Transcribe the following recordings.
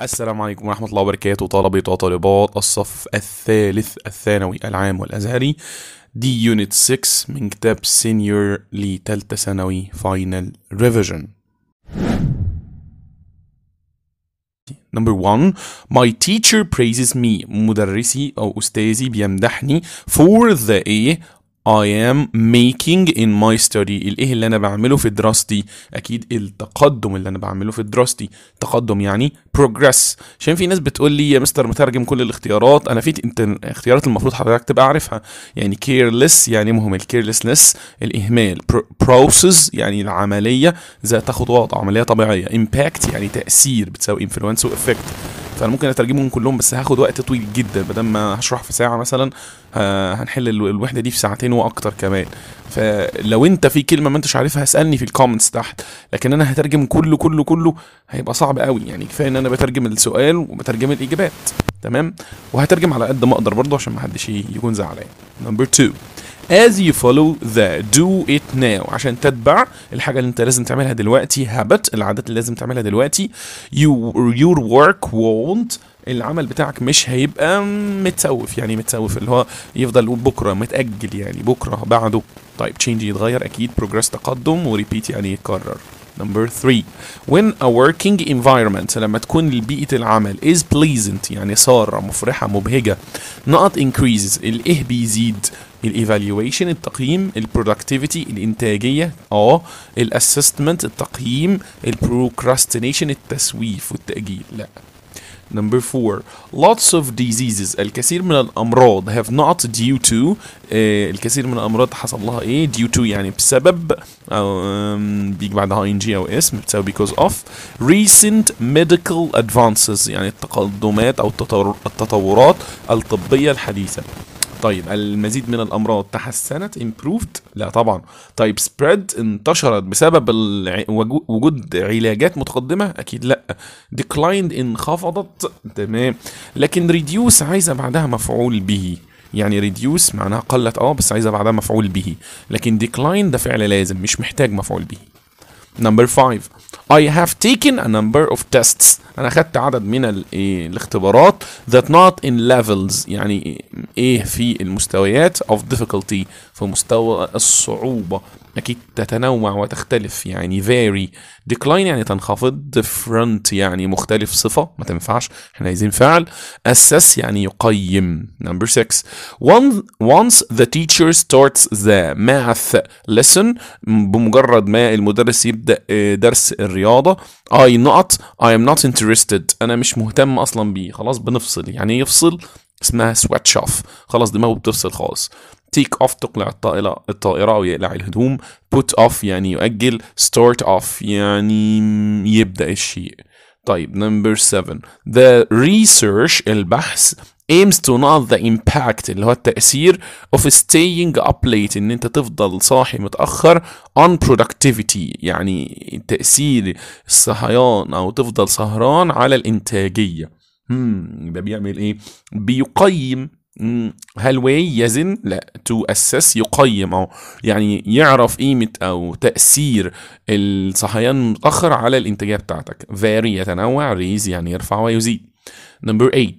السلام عليكم ورحمة الله وبركاته طلبة وطالبات الصف الثالث الثانوي العام والأزهري دي يونت 6 من كتاب سينيور لتالتة ثانوي فاينل ريفيجن Number one, my teacher praises me. مدرسي أو أستاذي بيمدحني for the A I am making in my study الايه اللي انا بعمله في دراستي اكيد التقدم اللي انا بعمله في دراستي تقدم يعني بروجريس عشان في ناس بتقول لي يا مستر مترجم كل الاختيارات انا في انت اختيارات المفروض حضرتك تبقى عارفها يعني كيرلس يعني مهمل كيرلسنس الاهمال بروسس يعني العمليه ذات خطوات عمليه طبيعيه امباكت يعني تاثير بتساوي انفلونس وافكت فانا ممكن اترجمهم كلهم بس هاخد وقت طويل جدا بدل ما هشرح في ساعه مثلا هنحل الوحده دي في ساعتين واكتر كمان فلو انت في كلمه ما انتش عارفها اسالني في الكومنتس تحت لكن انا هترجم كله كله كله هيبقى صعب قوي يعني كفايه ان انا بترجم السؤال وبترجم الاجابات تمام وهترجم على قد ما اقدر برضه عشان ما حدش يكون زعلان نمبر 2 as you follow the do it now عشان تتبع الحاجة اللي انت لازم تعملها دلوقتي habit العادات اللي لازم تعملها دلوقتي you, your work won't العمل بتاعك مش هيبقى متسوف يعني متسوف اللي هو يفضل بكرة متأجل يعني بكرة بعده طيب change يتغير أكيد progress تقدم و repeat يعني يتكرر Number 3 When a working environment لما تكون بيئة العمل is pleasant يعني سارة مفرحة مبهجة not increases الإيه بيزيد الايفالويشن التقييم productivity الانتاجيه اه assessment التقييم procrastination التسويف والتاجيل لا Number four, lots of diseases الكثير من الأمراض have not due to آه الكثير من الأمراض حصل لها إيه due to يعني بسبب أو بيجي بعدها ing أو اس بتساوي because of recent medical advances يعني التقدمات أو التطور التطورات الطبية الحديثة طيب المزيد من الامراض تحسنت امبروفد لا طبعا طيب سبريد انتشرت بسبب وجود علاجات متقدمه اكيد لا ديكلايند انخفضت تمام لكن ريديوس عايزه بعدها مفعول به يعني ريديوس معناها قلت اه بس عايزه بعدها مفعول به لكن ديكلاين ده فعل لازم مش محتاج مفعول به نمبر 5 I have taken a number of tests انا اخدت عدد من إيه، الاختبارات that not in levels يعني ايه في المستويات of difficulty في مستوى الصعوبة اكيد تتنوع وتختلف يعني vary decline يعني تنخفض different يعني مختلف صفة ما تنفعش احنا عايزين فعل assess يعني يقيم number 6 once the teacher starts the math lesson بمجرد ما المدرس يبدأ آه، درس الرياضه اي نوت اي ام نوت انترستد انا مش مهتم اصلا بيه خلاص بنفصل يعني ايه يفصل اسمها سويتش اوف خلاص دماغه بتفصل خالص تيك اوف تقلع الطائره الطائره او يقلع الهدوم بوت اوف يعني يؤجل ستارت اوف يعني يبدا الشيء طيب نمبر 7 the research البحث aims to not the impact اللي هو التأثير of staying up late ان انت تفضل صاحي متأخر on productivity يعني تأثير الصهيان او تفضل سهران على الانتاجية ده hmm، بيعمل ايه بيقيم hmm، هل واي يزن لا تو اسس يقيم او يعني يعرف قيمه او تاثير الصحيان متاخر على الانتاجيه بتاعتك فاري يتنوع ريز يعني يرفع ويزيد نمبر 8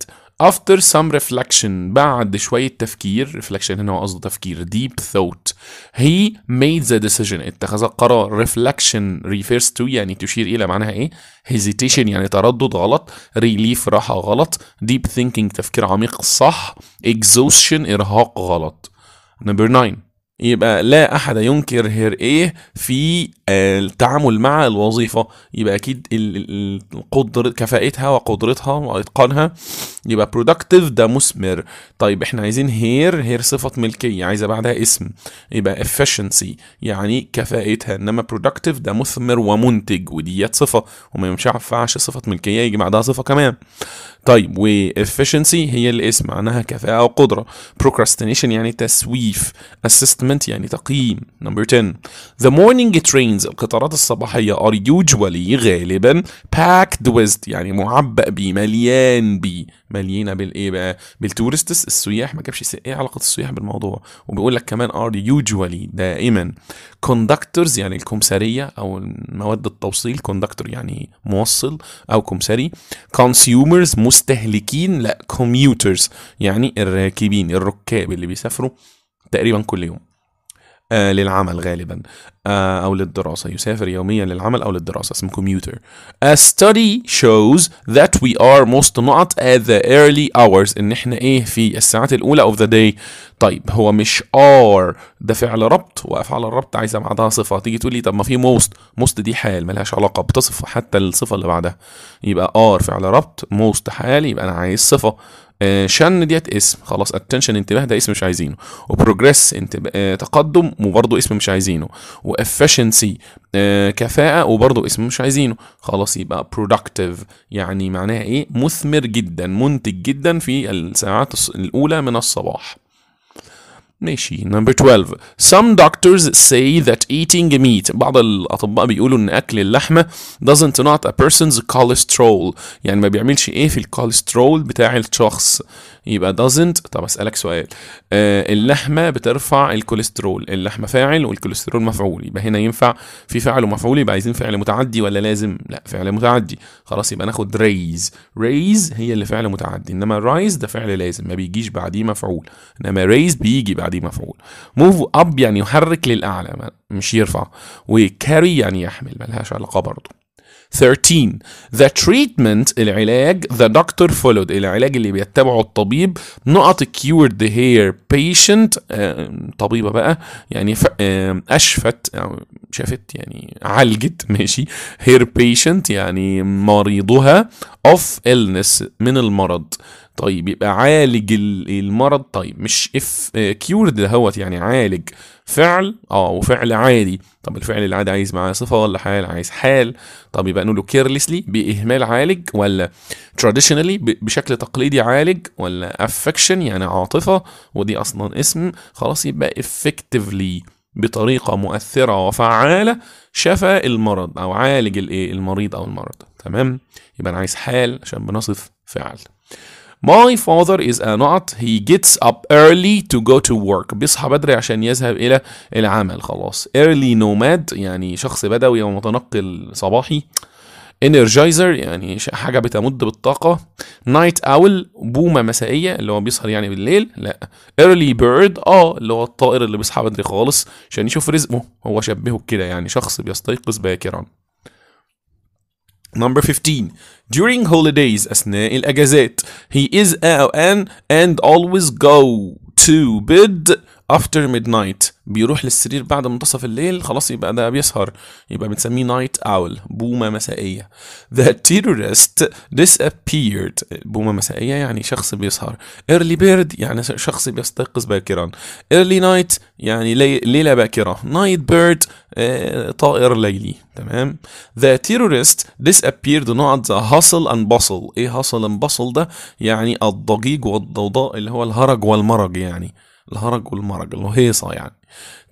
after some reflection بعد شوية تفكير reflection هنا هو قصده تفكير deep thought he made the decision اتخذ القرار reflection refers to يعني تشير إلى معناها إيه hesitation يعني تردد غلط relief راحة غلط deep thinking تفكير عميق صح exhaustion إرهاق غلط number 9 يبقى لا احد ينكر هير ايه في التعامل مع الوظيفه يبقى اكيد القدر كفاءتها وقدرتها واتقانها يبقى productive ده مثمر طيب احنا عايزين هير هير صفة ملكية عايزة بعدها اسم يبقى efficiency يعني كفاءتها انما productive ده مثمر ومنتج وديت صفة وما ينفعش صفة ملكية يجي بعدها صفة كمان طيب و efficiency هي الاسم معناها كفاءة وقدرة procrastination يعني تسويف assessment يعني تقييم number 10 the morning trains القطارات الصباحية are usually غالبا packed with يعني معبأ بيه مليان بيه مليانه بالايه بقى بالتورستس السياح ما جابش ايه علاقه السياح بالموضوع وبيقول لك كمان ار يوجوالي دائما كوندكتورز يعني الكمساريه او مواد التوصيل كوندكتور يعني موصل او كمساري كونسيومرز مستهلكين لا كوميوترز يعني الراكبين الركاب اللي بيسافروا تقريبا كل يوم آه، للعمل غالبا آه، أو للدراسة يسافر يوميا للعمل أو للدراسة اسمه كوميوتر A study shows that we are most not at the early hours إن إحنا إيه في الساعات الأولى of the day طيب هو مش are ده فعل ربط وأفعال الربط عايزة بعدها صفة تيجي تقول لي طب ما في most most دي حال ملهاش علاقة بتصف حتى الصفة اللي بعدها يبقى are فعل ربط most حال يبقى أنا عايز صفة آه، شن ديت اسم خلاص اتنشن انتباه ده اسم مش عايزينه وبروجريس آه، تقدم وبرضه اسم مش عايزينه وافشنسي آه، كفاءه وبرضه اسم مش عايزينه خلاص يبقى productive يعني معناها ايه مثمر جدا منتج جدا في الساعات الاولى من الصباح ماشي نمبر 12 some doctors say that eating meat بعض الاطباء بيقولوا ان اكل اللحمه doesn't not a person's cholesterol يعني ما بيعملش ايه في الكوليسترول بتاع الشخص يبقى doesn't طب اسالك سؤال آه اللحمه بترفع الكوليسترول اللحمه فاعل والكوليسترول مفعول يبقى هنا ينفع في فاعل ومفعول يبقى عايزين فعل متعدي ولا لازم لا فعل متعدي خلاص يبقى ناخد raise raise هي اللي فعل متعدي انما rise ده فعل لازم ما بيجيش بعديه مفعول انما raise بيجي بعديه مفعول move up يعني يحرك للاعلى مش يرفع وكاري يعني يحمل ملهاش علاقه برضه 13 The treatment العلاج the doctor followed العلاج اللي بيتبعه الطبيب نقط الكيورد هير patient آه، طبيبة بقى يعني آه، أشفت أو شافت يعني عالجت ماشي هير patient يعني مريضها of illness من المرض طيب يبقى عالج المرض طيب مش اف كيورد دهوت يعني عالج فعل اه وفعل عادي طب الفعل العادي عايز معاه صفه ولا حال عايز حال طب يبقى نقوله كيرلسلي باهمال عالج ولا تراديشنالي بشكل تقليدي عالج ولا افكشن يعني عاطفه ودي اصلا اسم خلاص يبقى افكتفلي بطريقه مؤثره وفعاله شفى المرض او عالج الايه المريض او المرض تمام يبقى انا عايز حال عشان بنصف فعل My father is a not He gets up early to go to work. بيصحى بدري عشان يذهب إلى العمل خلاص. Early nomad يعني شخص بدوي أو متنقل صباحي. Energizer يعني حاجة بتمد بالطاقة. Night owl بومة مسائية اللي هو بيسهر يعني بالليل. لا. Early bird اه اللي هو الطائر اللي بيصحى بدري خالص عشان يشوف رزقه. هو شبهه بكده يعني شخص بيستيقظ باكرا. Number 15. During holidays أثناء الأجازات he is أو and always go to bed after midnight بيروح للسرير بعد منتصف الليل خلاص يبقى ده بيسهر يبقى بنسميه نايت اول بومة مسائية The terrorist disappeared بومة مسائية يعني شخص بيسهر early bird يعني شخص بيستيقظ باكرا early night يعني لي... ليلة باكرة night bird آه، طائر ليلي تمام The terrorist disappeared not the hustle and bustle ايه hustle and bustle ده يعني الضجيج والضوضاء اللي هو الهرج والمرج يعني الهرج والمرج الهيصه يعني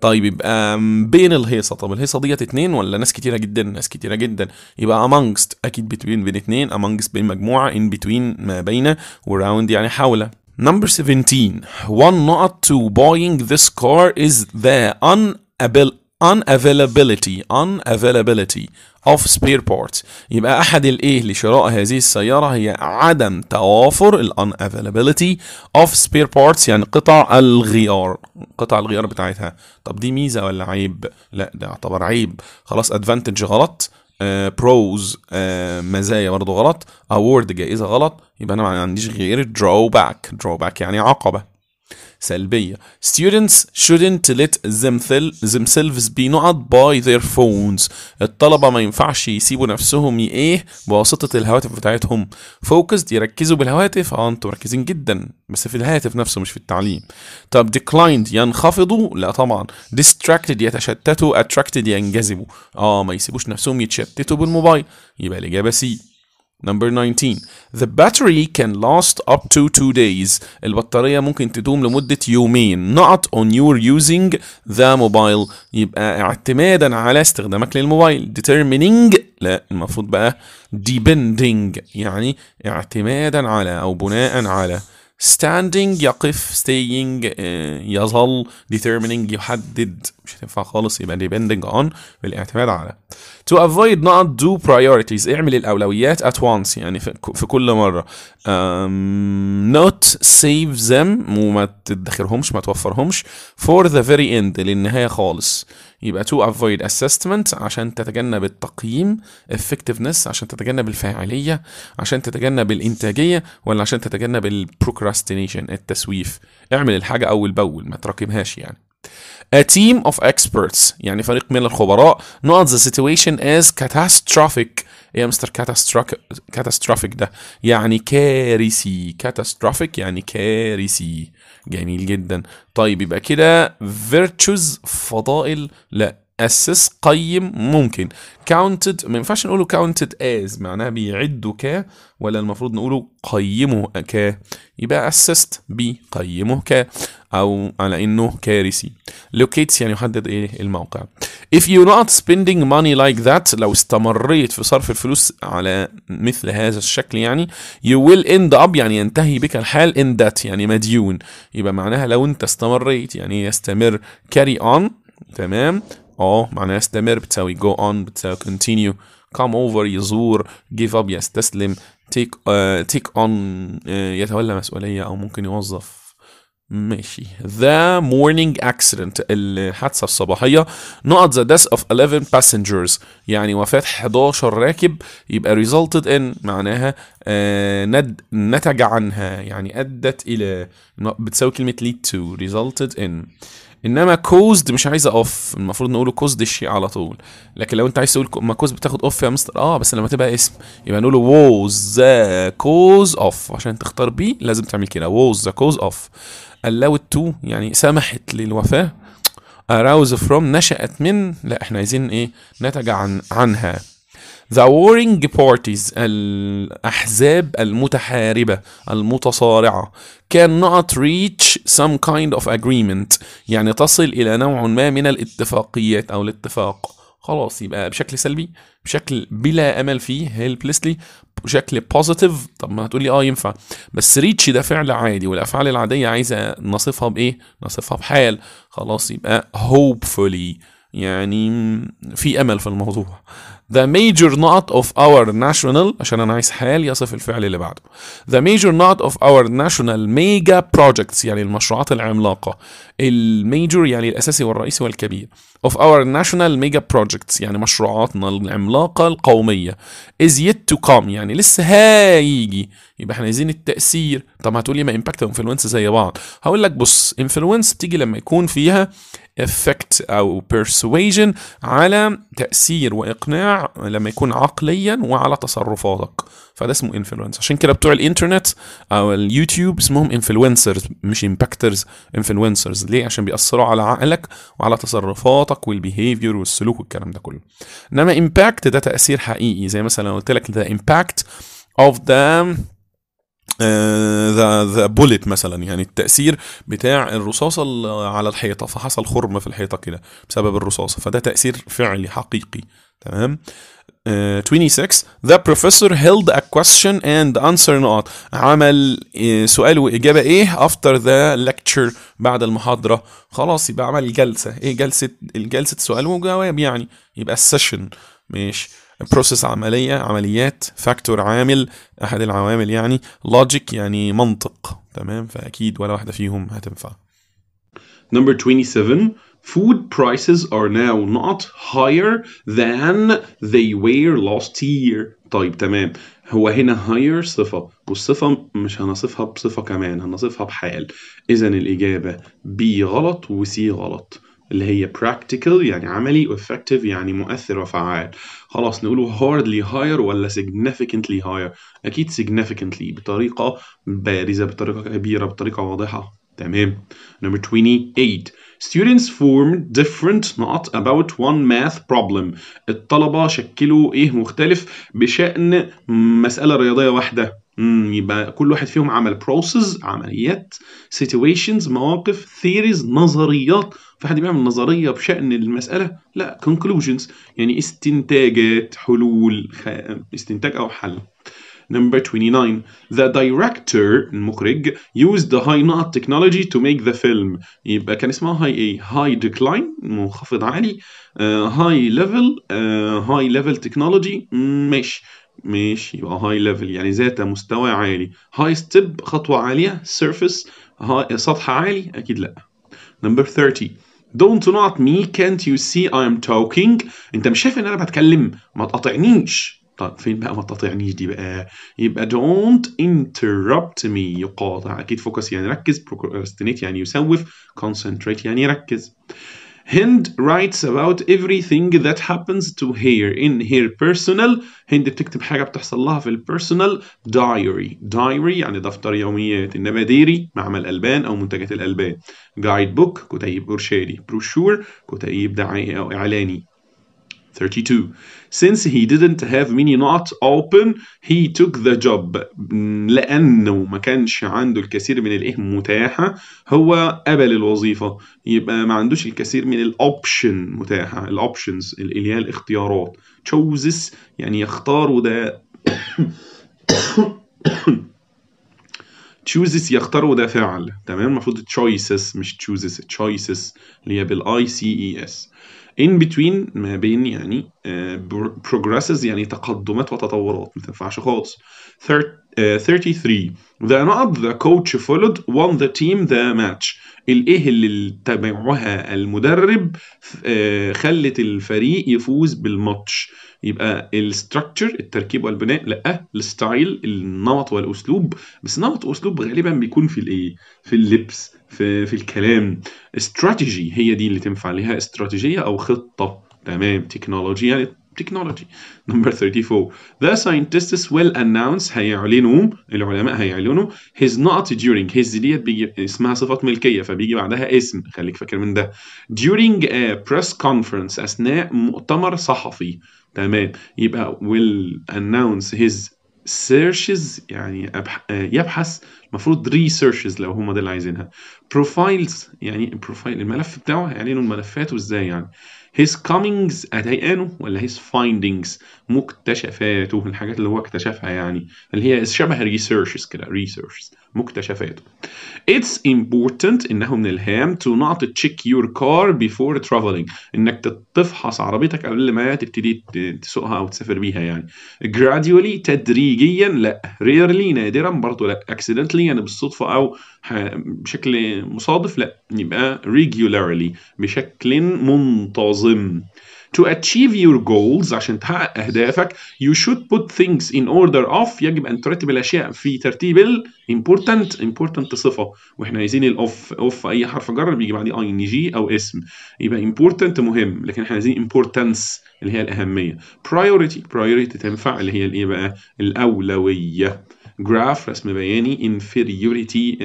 طيب يبقى بين الهيصه طب الهيصه ديت اتنين ولا ناس كتيره جدا ناس كتيره جدا يبقى amongst اكيد بين بين اتنين amongst بين مجموعه in between ما بين وراوند يعني حول Number 17. One not to buying this car is the unabil unavailability unavailability of spare parts يبقى أحد الإيه لشراء هذه السيارة هي عدم توافر ال unavailability of spare parts يعني قطع الغيار قطع الغيار بتاعتها طب دي ميزة ولا عيب؟ لا ده يعتبر عيب خلاص advantage غلط بروز uh, uh, مزايا برضه غلط اوورد جائزة غلط يبقى أنا ما عنديش غير drawback drawback يعني عقبة سلبية students shouldn't let themselves be not by their phones الطلبة ما ينفعش يسيبوا نفسهم ايه بواسطة الهواتف بتاعتهم focused يركزوا بالهواتف اه انتوا مركزين جدا بس في الهاتف نفسه مش في التعليم طب declined ينخفضوا لا طبعا distracted يتشتتوا attracted ينجذبوا اه ما يسيبوش نفسهم يتشتتوا بالموبايل يبقى الإجابة سي Number 19 The battery can last up to 2 days البطارية ممكن تدوم لمدة يومين Not on your using the mobile يبقى اعتمادا على استخدامك للموبايل Determining لا المفروض بقى depending يعني اعتمادا على أو بناء على standing يقف staying آه، يظل determining يحدد مش هتنفع خالص يبقى depending on بالاعتماد على to avoid not do priorities اعمل الأولويات at once يعني في كل مرة um, not save them وما تدخرهمش ما توفرهمش for the very end للنهاية خالص يبقى to avoid assessment عشان تتجنب التقييم effectiveness عشان تتجنب الفاعلية عشان تتجنب الإنتاجية ولا عشان تتجنب البروكراستينيشن التسويف اعمل الحاجة أول بأول ما تراكمهاش يعني A team of experts يعني فريق من الخبراء not the situation as catastrophic إيه يا مستر catastrophic ده يعني كارثي catastrophic يعني كارثي جميل جدا طيب يبقى كده فيرتشوز فضائل لا اسس قيم ممكن counted ما ينفعش نقوله counted as معناها بيعدوا ك ولا المفروض نقوله قيمه ك يبقى اسست بي قيمه ك او على انه كارثي لوكيتس يعني يحدد ايه الموقع if you not spending money like that لو استمريت في صرف الفلوس على مثل هذا الشكل يعني you will end up يعني ينتهي بك الحال in that يعني مديون يبقى معناها لو انت استمريت يعني يستمر carry on تمام اه معناها يستمر بتساوي go on بتساوي continue come over يزور give up يستسلم take uh, take on uh, يتولى مسؤولية أو ممكن يوظف ماشي The morning accident الحادثة الصباحية نقط the death of 11 passengers يعني وفاة 11 راكب يبقى resulted in معناها آه، ند نتج عنها يعني أدت إلى بتساوي كلمة lead to resulted in انما كوزد مش عايزه اوف المفروض نقوله كوزد الشيء على طول لكن لو انت عايز تقول ما كوز بتاخد اوف يا مستر اه بس لما تبقى اسم يبقى نقوله ووز ذا كوز اوف عشان تختار بي لازم تعمل كده ووز ذا كوز اوف allowed to يعني سمحت للوفاة arouse from نشأت من لا احنا عايزين ايه نتج عن عنها The warring parties الأحزاب المتحاربة المتصارعة cannot reach some kind of agreement يعني تصل إلى نوع ما من الاتفاقيات أو الاتفاق خلاص يبقى بشكل سلبي بشكل بلا أمل فيه helplessly بشكل بوزيتيف طب ما هتقولي اه ينفع بس ريتش ده فعل عادي والافعال العاديه عايزه نصفها بايه نصفها بحال خلاص يبقى هوبفولي يعني في امل في الموضوع The major نوت of our national عشان انا عايز حال يصف الفعل اللي بعده The major نوت of our national mega projects يعني المشروعات العملاقة الميجور يعني الأساسي والرئيسي والكبير of our national mega projects يعني مشروعاتنا العملاقة القومية is yet to come يعني لسه هيجي يبقى احنا عايزين التأثير طب هتقولي ما امباكت وانفلونس زي بعض هقول لك بص انفلونس بتيجي لما يكون فيها effect او persuasion على تأثير وإقناع لما يكون عقليا وعلى تصرفاتك فده اسمه انفلونس عشان كده بتوع الانترنت او اليوتيوب اسمهم انفلونسرز مش امباكترز انفلونسرز ليه عشان بيأثروا على عقلك وعلى تصرفاتك والبيهيفير والسلوك والكلام ده كله انما امباكت ده تأثير حقيقي زي مثلا لو قلت لك ذا امباكت اوف ذا ذا ذا بوليت مثلا يعني التاثير بتاع الرصاصه على الحيطه فحصل خرم في الحيطه كده بسبب الرصاصه فده تاثير فعلي حقيقي تمام 26 آه، the professor held a question and answer not عمل آه، سؤال واجابه ايه after the lecture بعد المحاضره خلاص يبقى عمل جلسه ايه جلسه الجلسه سؤال وجواب يعني يبقى السيشن ماشي بروسيس عمليه عمليات فاكتور عامل احد العوامل يعني لوجيك يعني منطق تمام فاكيد ولا واحده فيهم هتنفع Number 27 Food prices are now not higher than they were last year. طيب تمام هو هنا higher صفة والصفة مش هنصفها بصفة كمان هنصفها بحال إذا الإجابة B غلط و C غلط اللي هي practical يعني عملي و effective يعني مؤثر وفعال خلاص نقوله hardly higher ولا significantly higher أكيد significantly بطريقة بارزة بطريقة كبيرة بطريقة واضحة تمام number 28 Students formed different not about one math problem الطلبة شكلوا إيه مختلف بشأن مسألة رياضية واحدة يبقى كل واحد فيهم عمل process عمليات situations مواقف theories نظريات في حد بيعمل نظريه بشان المساله لا conclusions يعني استنتاجات حلول استنتاج او حل Number 29. The director المخرج used the high knot technology to make the film. يبقى كان اسمها هاي ايه؟ هاي ديكلاين منخفض عالي هاي ليفل هاي ليفل تكنولوجي ماشي ماشي يبقى هاي ليفل يعني ذات مستوى عالي هاي ستيب خطوة عالية سيرفيس سطح عالي أكيد لأ نمبر 30 Don't not me can't you see I'm talking أنت مش شايف إن أنا بتكلم ما تقاطعنيش طيب فين بقى ما تقاطعنيش دي بقى يبقى don't interrupt me يقاطع اكيد فوكس يعني ركز procrastinate يعني يسوف concentrate يعني يركز هند writes about everything that happens to her in her personal هند بتكتب حاجة بتحصل لها في البيرسونال diary diary يعني دفتر يوميات إنما ديري معمل ألبان أو منتجات الألبان guidebook كتيب إرشادي brochure كتيب دعائي أو إعلاني 32. Since he didn't have many not open he took the job لأنه ما كانش عنده الكثير من الإيه متاحة هو قبل الوظيفة يبقى ما عندوش الكثير من الأوبشن متاحة الأوبشنز اللي هي الاختيارات chooses يعني يختار وده chooses يختار وده فعل تمام المفروض choices مش chooses choices اللي هي بالاي سي اي اس e in between ما بين يعني بروجريسز آه, يعني تقدمات وتطورات ما تنفعش خالص 33 آه, the not the coach followed won the team the match الايه اللي تبعها المدرب آه, خلت الفريق يفوز بالماتش يبقى الستراكشر التركيب والبناء لا الستايل النمط والاسلوب بس نمط واسلوب غالبا بيكون في الايه في اللبس في في الكلام استراتيجي هي دي اللي تنفع ليها استراتيجيه او خطه تمام تكنولوجي يعني تكنولوجي نمبر 34 the scientists will announce هيعلنوا العلماء هيعلنوا his not during his ديت بيجي اسمها صفات ملكيه فبيجي بعدها اسم خليك فاكر من ده during a press conference اثناء مؤتمر صحفي تمام يبقى will announce his سيرشز يعني يبحث المفروض ريسيرشز لو هم ده اللي عايزينها بروفايلز يعني البروفايل الملف بتاعه هيعلنوا ملفاته ازاي يعني هيز كومينجز هتهيئانه ولا هيز فايندنجز مكتشفاته الحاجات اللي هو اكتشفها يعني اللي هي شبه ريسيرشز كده ريسيرشز مكتشفاته It's important إنه من الهام to not check your car before traveling إنك تفحص عربيتك قبل ما تبتدي تسوقها أو تسافر بيها يعني gradually تدريجيا لا rarely نادرا برضه لا accidentally يعني بالصدفة أو بشكل مصادف لا يبقى regularly بشكل منتظم to achieve your goals عشان تحقق اهدافك you should put things in order of يجب ان ترتب الاشياء في ترتيب ال important important صفه واحنا عايزين الاوف اوف اي حرف جر بيجي بعديه اي ان جي او اسم يبقى important مهم لكن احنا عايزين importance اللي هي الاهميه priority priority تنفع اللي هي الايه بقى الاولويه graph رسم بياني inferiority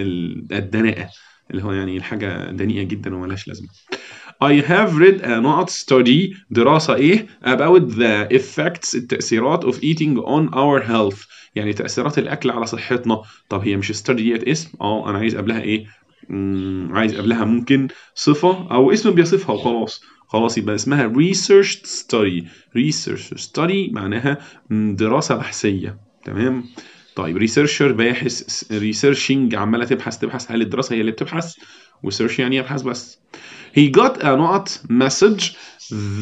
الدناءه اللي هو يعني الحاجه دنيئه جدا وملهاش لازمه I have read a not study دراسة إيه about the effects التأثيرات of eating on our health يعني تأثيرات الأكل على صحتنا طب هي مش study ديت اسم أه أنا عايز قبلها إيه مم. عايز قبلها ممكن صفة أو اسم بيصفها وخلاص خلاص يبقى اسمها research study research study معناها دراسة بحثية تمام طيب ريسيرشر باحث ريسيرشنج عماله تبحث تبحث هل الدراسه هي اللي بتبحث وسيرش يعني يبحث بس he got a not message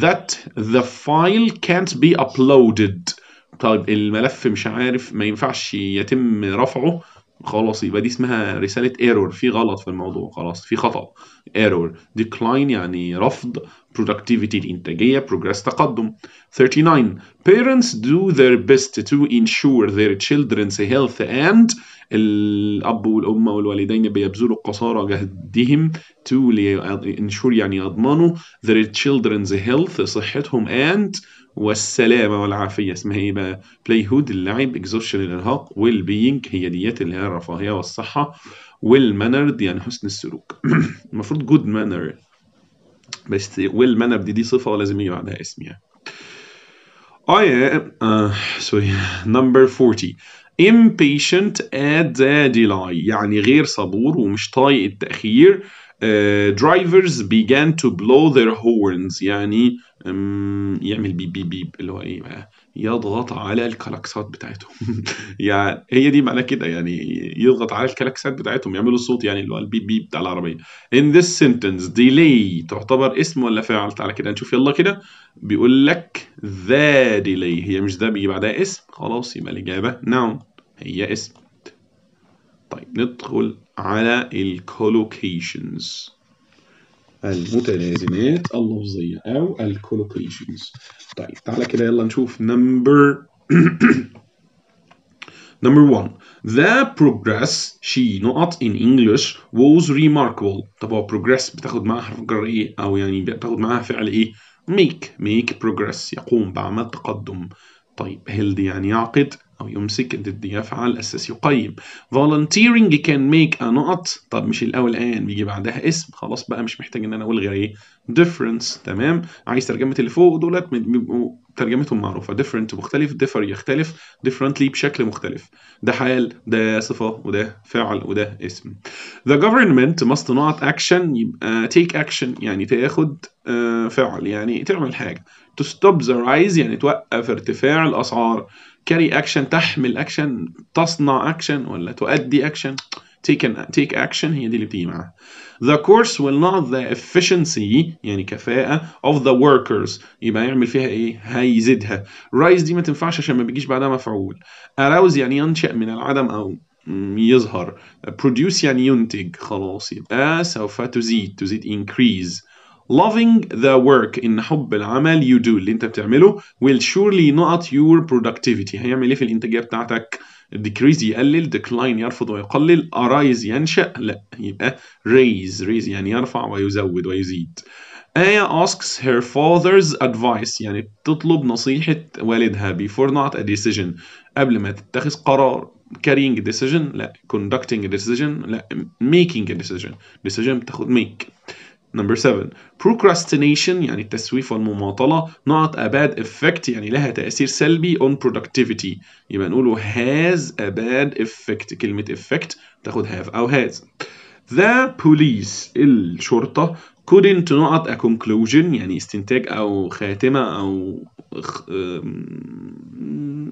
that the file can't be uploaded طيب الملف مش عارف ما ينفعش يتم رفعه خلاص يبقى دي اسمها رسالة ايرور في غلط في الموضوع خلاص في خطأ ايرور ديكلاين يعني رفض productivity الإنتاجية progress تقدم 39 parents do their best to ensure their children's health and الأب والأم والوالدين بيبذلوا قصارى جهدهم to ensure يعني يضمنوا their children's health صحتهم and والسلامة والعافية اسمها ايه بقى؟ بلاي هود اللعب اكزوشن الارهاق well being هي ديات اللي هي الرفاهية والصحة والمانرد يعني حسن السلوك المفروض جود مانر بس والمنب دي دي صفه ولازم يجي بعدها اسم يعني آية، اه am uh, sorry number 40 impatient at the delay يعني غير صبور ومش طايق التأخير uh, drivers began to blow their horns يعني um, يعمل بيب بيب بيب اللي هو ايه بقى يضغط على الكلاكسات بتاعتهم يعني هي دي معنى كده يعني يضغط على الكلاكسات بتاعتهم يعملوا صوت يعني اللي هو البيب بيب بتاع العربيه in this sentence delay تعتبر اسم ولا فعل تعالى كده نشوف يلا كده بيقول لك ذا delay هي مش ذا بيجي بعدها اسم خلاص يبقى الاجابه noun هي اسم طيب ندخل على الكولوكيشنز المتلازمات اللفظية أو الكولوكيشنز طيب تعالى كده يلا نشوف نمبر نمبر 1 the progress she not in English was remarkable. طب هو progress بتاخد معاها حرف جر ايه؟ أو يعني بتاخد معاها فعل ايه؟ make make progress يقوم بعمل تقدم. طيب هيلد يعني يعقد أو يمسك ضد يفعل أساس يقيم volunteering can make a نقط طب مش الأول الآن بيجي بعدها اسم خلاص بقى مش محتاج إن أنا أقول غير إيه difference تمام عايز ترجمة اللي فوق دولت بيبقوا ترجمتهم معروفة different مختلف differ يختلف differently بشكل مختلف ده حال ده صفة وده فعل وده اسم the government must not action يبقى take action يعني تاخد آه، فعل يعني تعمل حاجة to stop the rise يعني توقف ارتفاع الأسعار كاري اكشن تحمل اكشن تصنع اكشن ولا تؤدي اكشن تيك ان تيك اكشن هي دي اللي بتيجي معاها the course will not the efficiency يعني كفاءة of the workers يبقى يعمل فيها ايه هيزيدها rise دي ما تنفعش عشان ما بيجيش بعدها مفعول arouse يعني ينشأ من العدم او يظهر produce يعني ينتج خلاص يبقى سوف تزيد تزيد increase loving the work ان حب العمل you do اللي انت بتعمله will surely not your productivity هيعمل ايه في الانتاجيه بتاعتك decrease يقلل decline يرفض ويقلل arise ينشأ لا يبقى raise raise يعني يرفع ويزود ويزيد آية asks her father's advice يعني تطلب نصيحة والدها before not a decision قبل ما تتخذ قرار carrying a decision لا conducting a decision لا making a decision decision بتاخد make Number 7 procrastination يعني التسويف والمماطلة not a bad effect يعني لها تأثير سلبي on productivity يبقى نقوله has a bad effect كلمة effect تاخد have أو has the police الشرطة couldn't not a conclusion يعني استنتاج أو خاتمة أو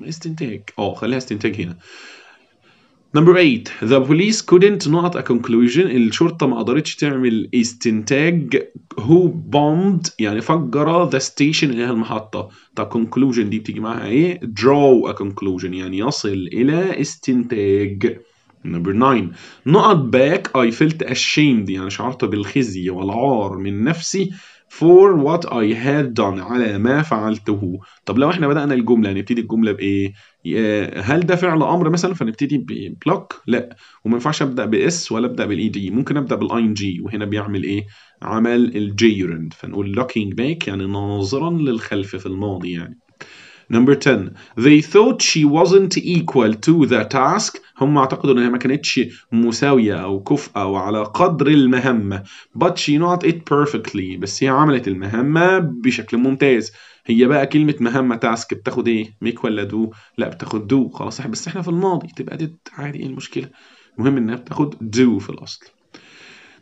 استنتاج اه خليها استنتاج هنا نمبر 8 the police couldn't not a conclusion الشرطة ما قدرتش تعمل استنتاج who bombed يعني فجر the station اللي هي المحطة طب conclusion دي بتيجي معاها ايه draw a conclusion يعني يصل إلى استنتاج نمبر 9 not back I felt ashamed يعني شعرت بالخزي والعار من نفسي for what I had done على ما فعلته طب لو احنا بدأنا الجملة هنبتدي الجملة بإيه هل ده فعل امر مثلا فنبتدي ببلوك لا وما ينفعش ابدا باس ولا ابدا بالاي دي e ممكن ابدا ان جي وهنا بيعمل ايه عمل الجيرند فنقول لوكينج باك يعني ناظرا للخلف في الماضي يعني Number 10 they thought she wasn't equal to the task هم اعتقدوا انها ما كانتش مساويه او كفؤه او على قدر المهمه but she not it perfectly بس هي عملت المهمه بشكل ممتاز هي بقى كلمة مهمة تاسك بتاخد ايه ميك ولا دو لا بتاخد دو خلاص بس احنا في الماضي تبقى ديد عادي ايه المشكلة المهم انها بتاخد دو في الاصل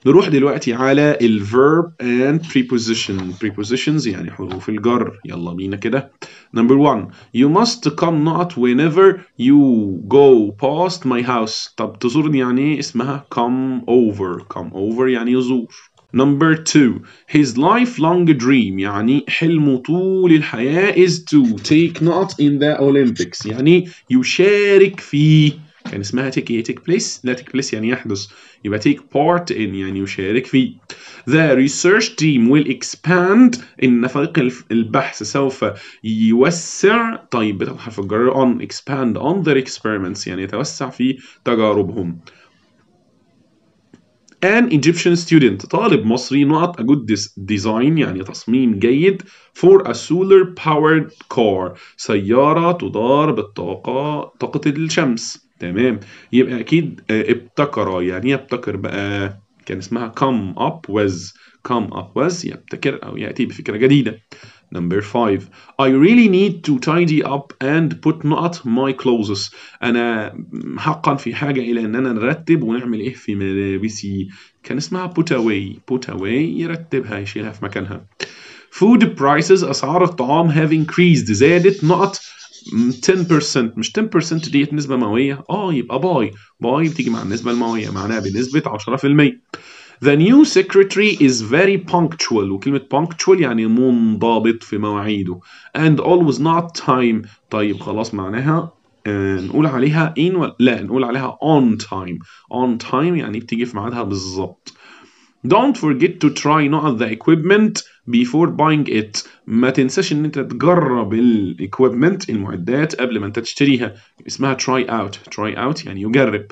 نروح دلوقتي على الفيرب and preposition بريبوزيشنز يعني حروف الجر يلا بينا كده number 1 you must come not whenever you go past my house طب تزورني يعني ايه اسمها come over come over يعني يزور Number two, his lifelong dream يعني حلمه طول الحياة is to take not in the Olympics يعني يشارك في كان اسمها take take place لا take place يعني يحدث يبقى take part in يعني يشارك في the research team will expand ان فريق البحث سوف يوسع طيب بتاخد حرف الجر on expand on their experiments يعني يتوسع في تجاربهم an Egyptian student طالب مصري نقط a good design يعني تصميم جيد for a solar powered car سيارة تدار بالطاقة طاقة الشمس تمام يبقى أكيد آه، ابتكر يعني يبتكر بقى كان اسمها come up with come up with يبتكر أو يأتي بفكرة جديدة Number five, I really need to tidy up and put not my clothes. أنا حقا في حاجة إلى إن أنا نرتب ونعمل إيه في ملابسي. كان اسمها put away. put away يرتبها يشيلها في مكانها. Food prices أسعار الطعام have increased زادت not 10% مش 10% ديت نسبة مئوية اه يبقى باي باي بتيجي مع النسبة المئوية معناها بنسبة 10% The new secretary is very punctual وكلمة punctual يعني منضبط في مواعيده and always not time طيب خلاص معناها آه، نقول عليها in لا نقول عليها on time on time يعني بتيجي في ميعادها بالظبط Don't forget to try not the equipment before buying it ما تنساش ان انت تجرب الايكويبمنت المعدات قبل ما انت تشتريها اسمها try out try out يعني يجرب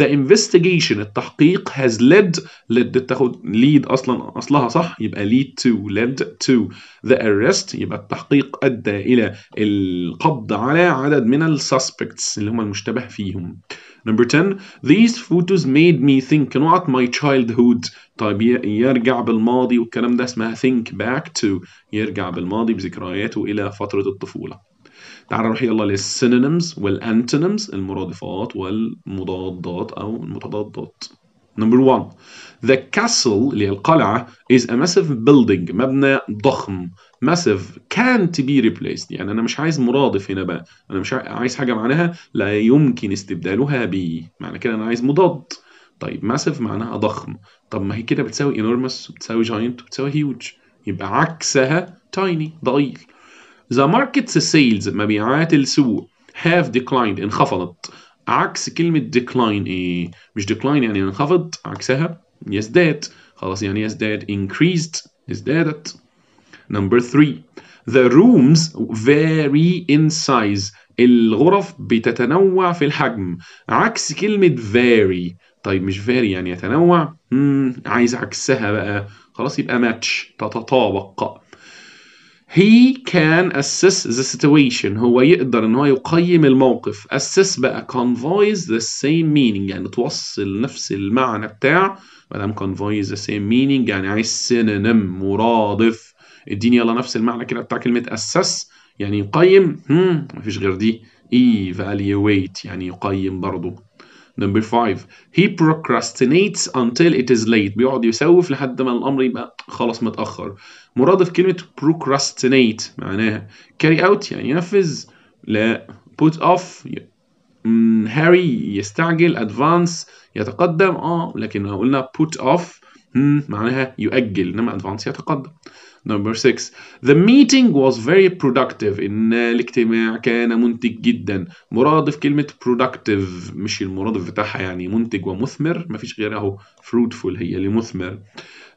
The investigation التحقيق has led led تاخد lead أصلا أصلها صح يبقى lead to led to the arrest يبقى التحقيق أدى إلى القبض على عدد من السسبكتس اللي هم المشتبه فيهم. Number 10 These photos made me think about my childhood طيب يرجع بالماضي والكلام ده اسمها think back to يرجع بالماضي بذكرياته إلى فترة الطفولة. تعال نروح يلا للسينونيمز والانتونيمز المرادفات والمضادات او المتضادات نمبر 1 The castle اللي هي القلعة is a massive building مبنى ضخم massive تو be replaced يعني أنا مش عايز مرادف هنا بقى أنا مش عايز حاجة معناها لا يمكن استبدالها ب معنى كده أنا عايز مضاد طيب massive معناها ضخم طب ما هي كده بتساوي enormous بتساوي giant بتساوي huge يبقى عكسها tiny ضئيل The market sales مبيعات السوق have declined انخفضت عكس كلمة decline ايه مش decline يعني انخفض عكسها يزداد خلاص يعني يزداد increased ازدادت number 3 the rooms vary in size الغرف بتتنوع في الحجم عكس كلمة vary طيب مش vary يعني يتنوع مم. عايز عكسها بقى خلاص يبقى match تتطابق He can assess the situation هو يقدر ان هو يقيم الموقف assess بقى conveys the same meaning يعني توصل نفس المعنى بتاع ما دام conveys the same meaning يعني عايز synonym مرادف اديني يلا نفس المعنى كده بتاع كلمة assess يعني يقيم هم مفيش غير دي evaluate يعني يقيم برضه Number five, he procrastinates until it is late. بيقعد يسوف لحد ما الأمر يبقى خلاص متأخر. مرادف كلمة procrastinate معناها carry out يعني ينفذ لا put off هاري يستعجل advance يتقدم اه لكن لو قلنا put off معناها يؤجل انما advance يتقدم Number 6 The meeting was very productive إن الاجتماع كان منتج جدا مرادف كلمة productive مش المرادف بتاعها يعني منتج ومثمر مفيش غيرها اهو fruitful هي اللي مثمر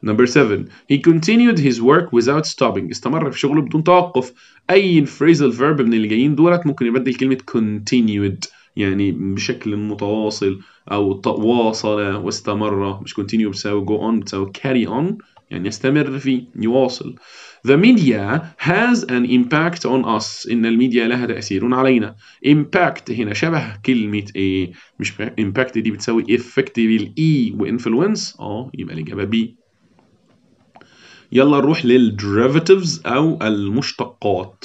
Number 7 He continued his work without stopping استمر في شغله بدون توقف أي phrasal verb من اللي جايين دولت ممكن يبدل كلمة continued يعني بشكل متواصل أو تواصل واستمر مش continue بتساوي go on بتساوي carry on يعني يستمر فيه يواصل The media has an impact on us إن الميديا لها تأثير علينا impact هنا شبه كلمة إيه مش impact دي بتساوي E و وinfluence اه يبقى الإجابة B يلا نروح للderivatives أو المشتقات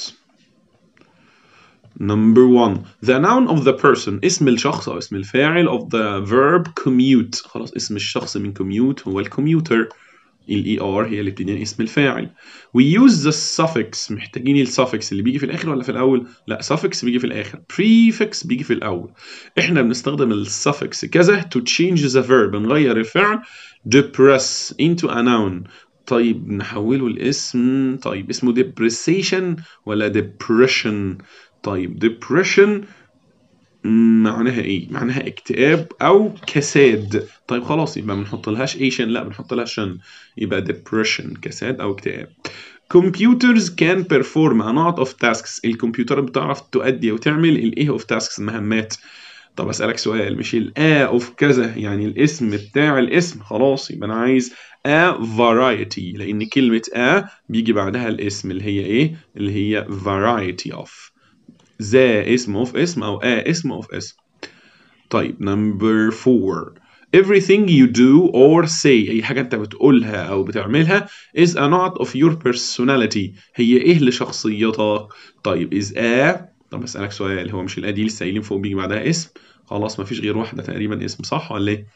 Number one, the noun of the person اسم الشخص أو اسم الفاعل of the verb commute خلاص اسم الشخص من commute هو الكميوتر commuter ال ER هي اللي بتدينا اسم الفاعل we use the suffix محتاجين السفكس اللي بيجي في الاخر ولا في الاول لا suffix بيجي في الاخر prefix بيجي في الاول احنا بنستخدم السفكس كذا to change the verb نغير الفعل depress into a noun طيب نحوله لاسم طيب اسمه depreciation ولا depression طيب depression معناها ايه معناها اكتئاب او كساد طيب خلاص يبقى ما بنحطلهاش ايشن لا بنحطلها شن يبقى depression كساد او اكتئاب computers can perform a lot of tasks الكمبيوتر بتعرف تؤدي وتعمل الايه اوف تاسكس المهمات طب اسالك سؤال مش الا اوف كذا يعني الاسم بتاع الاسم خلاص يبقى انا عايز a variety لان كلمه a بيجي بعدها الاسم اللي هي ايه اللي هي variety of ذا اسم اوف اسم او ا اسم اوف اسم طيب نمبر 4 everything you do or say اي حاجه انت بتقولها او بتعملها is a not of your personality هي ايه لشخصيتك طيب is a طب اسالك سؤال هو مش الادي لسه قايلين فوق بيجي بعدها اسم خلاص مفيش غير واحده تقريبا اسم صح ولا ايه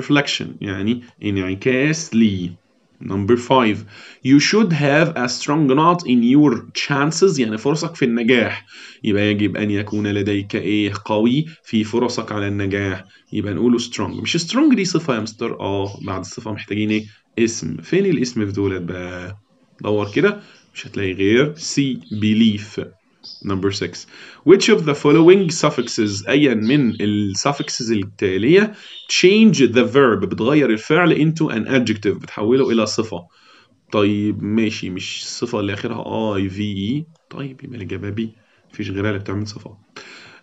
reflection يعني انعكاس ليه Number 5 You should have a strong knot in your chances يعني فرصك في النجاح يبقى يجب أن يكون لديك إيه قوي في فرصك على النجاح يبقى نقوله strong مش strong دي صفة يا مستر آه بعد الصفة محتاجين إيه اسم فين الاسم في دولت بقى دور كده مش هتلاقي غير سي belief Number 6 Which of the following suffixes أيا من suffixes التالية change the verb بتغير الفعل into an adjective بتحوله إلى صفة طيب ماشي مش الصفة اللي آخرها I V E طيب يبقى الإجابة B مفيش غيرها اللي بتعمل صفة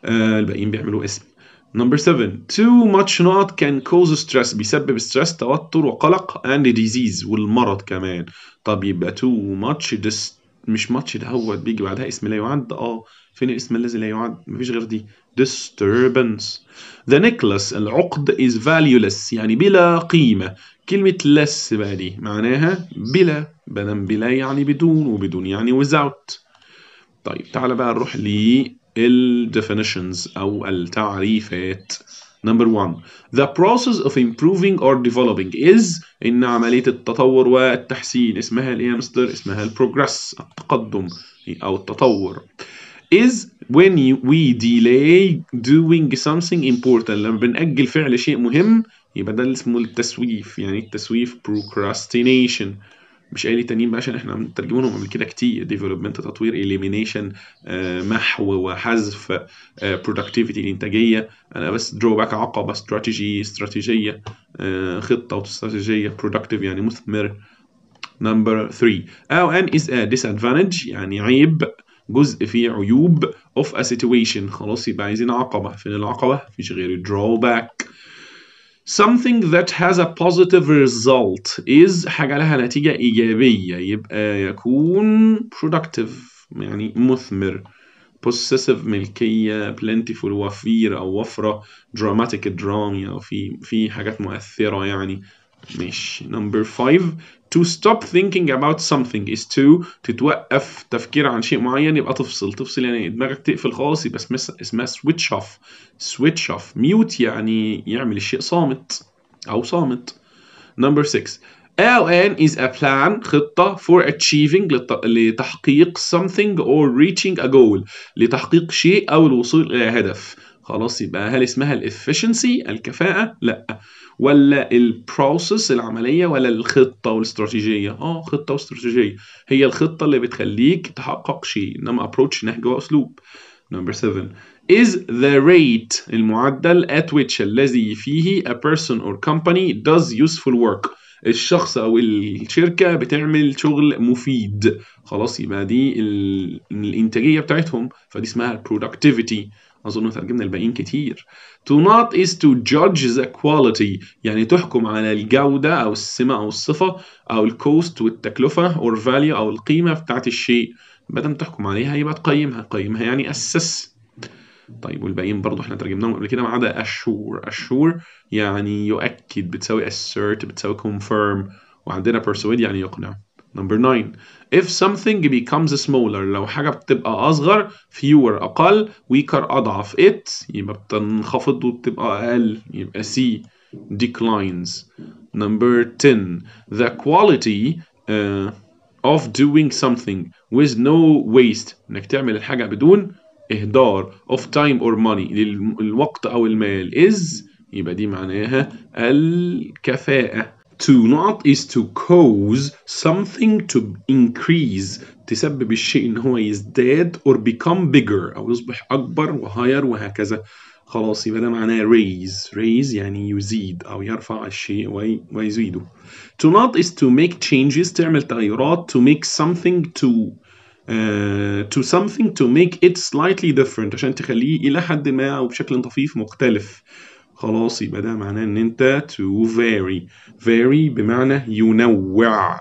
آه، الباقيين بيعملوا اسم Number 7 Too much not can cause stress بيسبب stress توتر وقلق and disease والمرض كمان طب يبقى too much distress مش ماتش دهوت بيجي بعدها اسم لا يعد اه فين الاسم الذي لا يعد مفيش غير دي disturbance the necklace العقد is valueless يعني بلا قيمة كلمة less بقى دي معناها بلا بنام بلا يعني بدون وبدون يعني without طيب تعالى بقى نروح definitions أو التعريفات Number one, the process of improving or developing is إن عملية التطور والتحسين اسمها الإيه يا مستر؟ اسمها progress التقدم أو التطور. is when you, we delay doing something important لما بنأجل فعل شيء مهم يبقى ده اللي اسمه التسويف يعني التسويف procrastination مش آلي تانيين بقى عشان احنا بنترجمهم قبل كده كتير ديفلوبمنت تطوير اليمينيشن آه، محو وحذف برودكتيفيتي آه، الانتاجيه انا بس درو باك عقبه استراتيجي استراتيجيه آه، خطه واستراتيجيه برودكتيف يعني مثمر نمبر 3 او ان از ا disadvantage يعني عيب جزء فيه عيوب of a situation خلاص يبقى عايزين عقبه فين العقبه مفيش غير drawback something that has a positive result is حاجة لها نتيجة إيجابية يبقى يكون productive يعني مثمر possessive ملكية plentiful وفير أو وفرة dramatic درامي أو في في حاجات مؤثرة يعني ماشي نمبر 5 to stop thinking about something is to تتوقف تفكير عن شيء معين يبقى تفصل تفصل يعني دماغك تقفل خالص يبقى اسمها switch off switch off mute يعني يعمل الشيء صامت أو صامت number 6 LN is a plan خطة for achieving لتحقيق something or reaching a goal لتحقيق شيء أو الوصول إلى هدف خلاص يبقى هل اسمها الافشنسي الكفاءه لا ولا البروسيس العمليه ولا الخطه والاستراتيجيه اه خطه واستراتيجيه هي الخطه اللي بتخليك تحقق شيء انما ابروتش نهج واسلوب نمبر 7 is the rate المعدل at which الذي فيه a person or company does useful work الشخص او الشركه بتعمل شغل مفيد خلاص يبقى دي الانتاجيه بتاعتهم فدي اسمها productivity أظن ترجمنا الباقيين كتير to not is to judge the quality يعني تحكم على الجودة أو السمة أو الصفة أو الكوست والتكلفة or value أو القيمة بتاعت الشيء بدل تحكم عليها يبقى تقيمها قيمها يعني أسس طيب والباقيين برضه احنا ترجمناهم قبل كده ما عدا أشور أشور يعني يؤكد بتساوي assert بتساوي confirm وعندنا persuade يعني يقنع number 9 if something becomes smaller لو حاجة بتبقى أصغر fewer أقل weaker أضعف it يبقى بتنخفض وبتبقى أقل يبقى C declines number 10 the quality uh, of doing something with no waste إنك تعمل الحاجة بدون إهدار of time or money للوقت أو المال is يبقى دي معناها الكفاءة to not is to cause something to increase تسبب الشيء ان هو يزداد or become bigger او يصبح اكبر وهاير وهكذا خلاص يبقى ده معناه raise raise يعني يزيد أو يرفع الشيء ويزيده to not is to make changes تعمل تغيرات to make something to uh, to something to make it slightly different عشان تخليه إلى حد ما أو بشكل طفيف مختلف خلاص يبقى ده معناه ان انت to vary vary بمعنى ينوع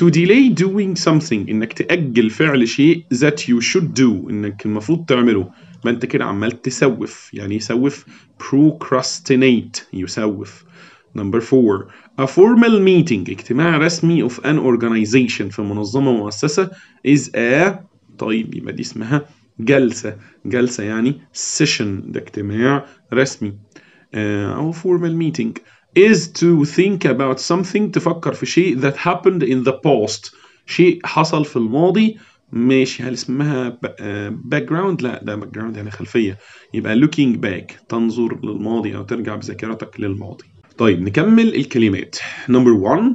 to delay doing something انك تأجل فعل شيء that you should do انك المفروض تعمله ما انت كده عمال تسوف يعني يسوف إيه procrastinate يسوف number four a formal meeting اجتماع رسمي of an organization في منظمة مؤسسة is a طيب يبقى دي اسمها جلسة جلسة يعني session ده اجتماع رسمي آه، أو formal meeting is to think about something تفكر في شيء that happened in the past شيء حصل في الماضي ماشي هل اسمها باك آه، جراوند لا ده باك جراوند يعني خلفيه يبقى looking back تنظر للماضي او ترجع بذاكرتك للماضي طيب نكمل الكلمات نمبر 1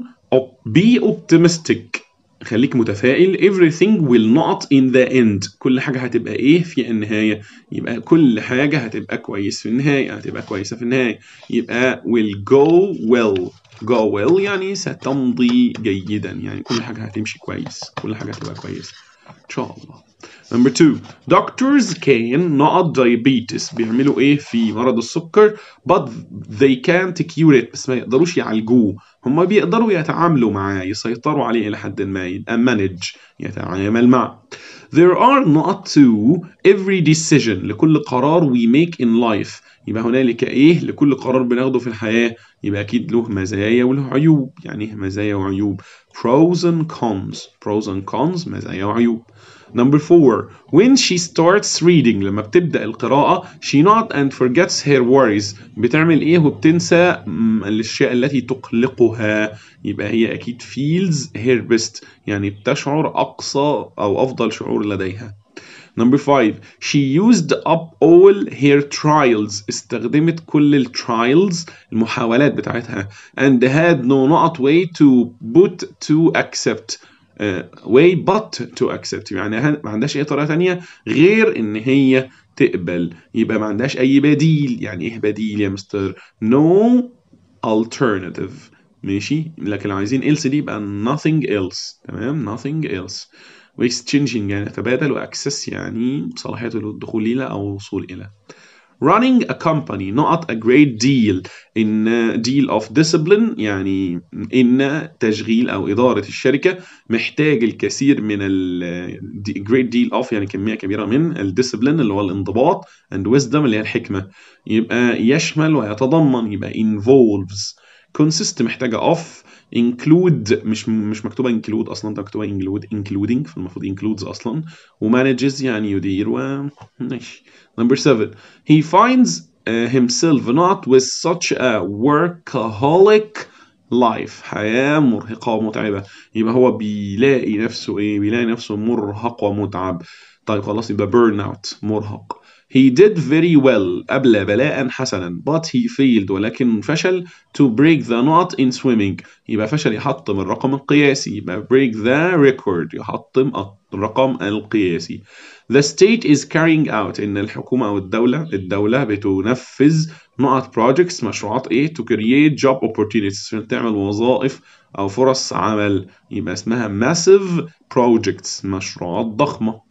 be optimistic خليك متفائل everything will not in the end كل حاجة هتبقى إيه في النهاية يبقى كل حاجة هتبقى كويس في النهاية هتبقى كويسة في النهاية يبقى will go well go well يعني ستمضي جيدا يعني كل حاجة هتمشي كويس كل حاجة هتبقى كويسة إن شاء الله نمبر 2 doctors can not diabetes بيعملوا ايه في مرض السكر but they can't cure it بس ما يقدروش يعالجوه هم بيقدروا يتعاملوا معاه يسيطروا عليه الى حد ما manage يتعامل معه there are not to every decision لكل قرار we make in life يبقى هنالك ايه لكل قرار بناخده في الحياه يبقى اكيد له مزايا وله عيوب يعني ايه مزايا وعيوب pros and cons pros and cons مزايا وعيوب Number four, when she starts reading لما بتبدأ القراءة she not and forgets her worries بتعمل إيه وبتنسى الأشياء التي تقلقها يبقى هي أكيد feels her best يعني بتشعر أقصى أو أفضل شعور لديها. Number five, she used up all her trials. استخدمت كل ال trials المحاولات بتاعتها and had no not way to put to accept. Uh, way but to accept يعني ما عندهاش اي طريقه ثانيه غير ان هي تقبل يبقى ما عندهاش اي بديل يعني ايه بديل يا مستر نو no alternative ماشي لكن لو عايزين else دي يبقى nothing else تمام nothing else exchanging يعني تبادل واكسس يعني صلاحيته للدخول الى او الوصول الى running a company not a great deal in uh, deal of discipline يعني إن تشغيل أو إدارة الشركة محتاج الكثير من ال uh, great deal of يعني كمية كبيرة من الديسبلين اللي هو الانضباط and wisdom اللي هي الحكمة يبقى يشمل ويتضمن يبقى involves consist محتاجة of انكلود مش مش مكتوبه انكلود اصلا ده مكتوبه انكلود انكلودنج فالمفروض انكلودز اصلا ومانجز يعني يدير وماشي ماشي نمبر 7 he finds uh, himself not with such a workaholic لايف حياة مرهقة ومتعبة يبقى هو بيلاقي نفسه ايه بيلاقي نفسه مرهق ومتعب طيب خلاص يبقى بيرن اوت مرهق He did very well أبلى بلاء حسنا but he failed ولكن فشل to break the knot in swimming يبقى فشل يحطم الرقم القياسي يبقى break the record يحطم الرقم القياسي The state is carrying out إن الحكومة أو الدولة الدولة بتنفذ نقط projects مشروعات إيه to create job opportunities عشان تعمل وظائف أو فرص عمل يبقى اسمها massive projects مشروعات ضخمة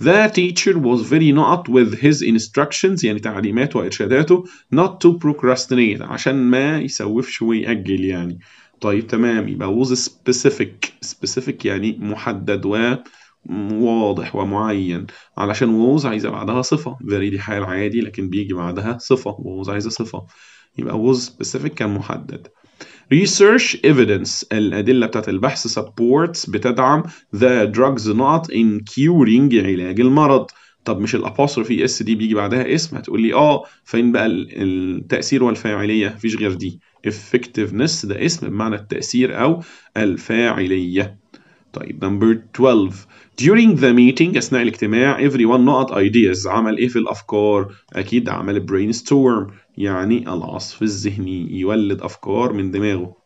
The teacher was very not with his instructions يعني تعليماته وإرشاداته not to procrastinate عشان ما يسوفش ويأجل يعني طيب تمام يبقى was specific specific يعني محدد و واضح ومعين علشان was عايزة بعدها صفة very دي حال عادي لكن بيجي بعدها صفة was عايزة صفة يبقى was specific كان محدد Research evidence الأدلة بتاعت البحث supports بتدعم the drugs not in curing علاج المرض طب مش الابوستروفي اس دي بيجي بعدها اسم هتقول لي اه فين بقى التأثير والفاعلية مفيش غير دي effectiveness ده اسم بمعنى التأثير أو الفاعلية طيب نمبر 12 during the meeting أثناء الاجتماع everyone نقط ideas عمل إيه في الأفكار أكيد عمل brainstorm يعني العصف الذهني يولد أفكار من دماغه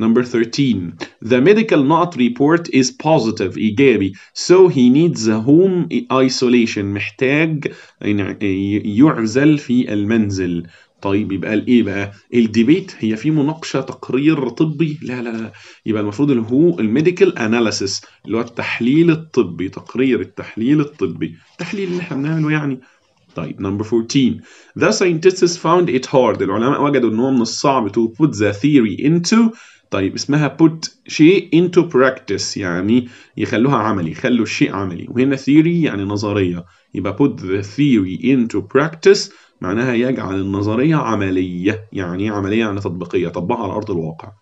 Number 13. The medical not report is positive إيجابي. So he needs a home isolation. محتاج يعزل في المنزل. طيب يبقى الايه بقى؟ الديبيت هي في مناقشه تقرير طبي؟ لا لا لا يبقى المفروض اللي هو الميديكال اناليسيس اللي هو التحليل الطبي تقرير التحليل الطبي التحليل اللي احنا بنعمله يعني طيب number 14 the scientists found it hard العلماء وجدوا ان هو من الصعب to put the theory into طيب اسمها put شيء into practice يعني يخلوها عملي يخلوا الشيء عملي وهنا theory يعني نظرية يبقى put the theory into practice معناها يجعل النظرية عملية يعني عملية يعني تطبيقية طبقها على أرض الواقع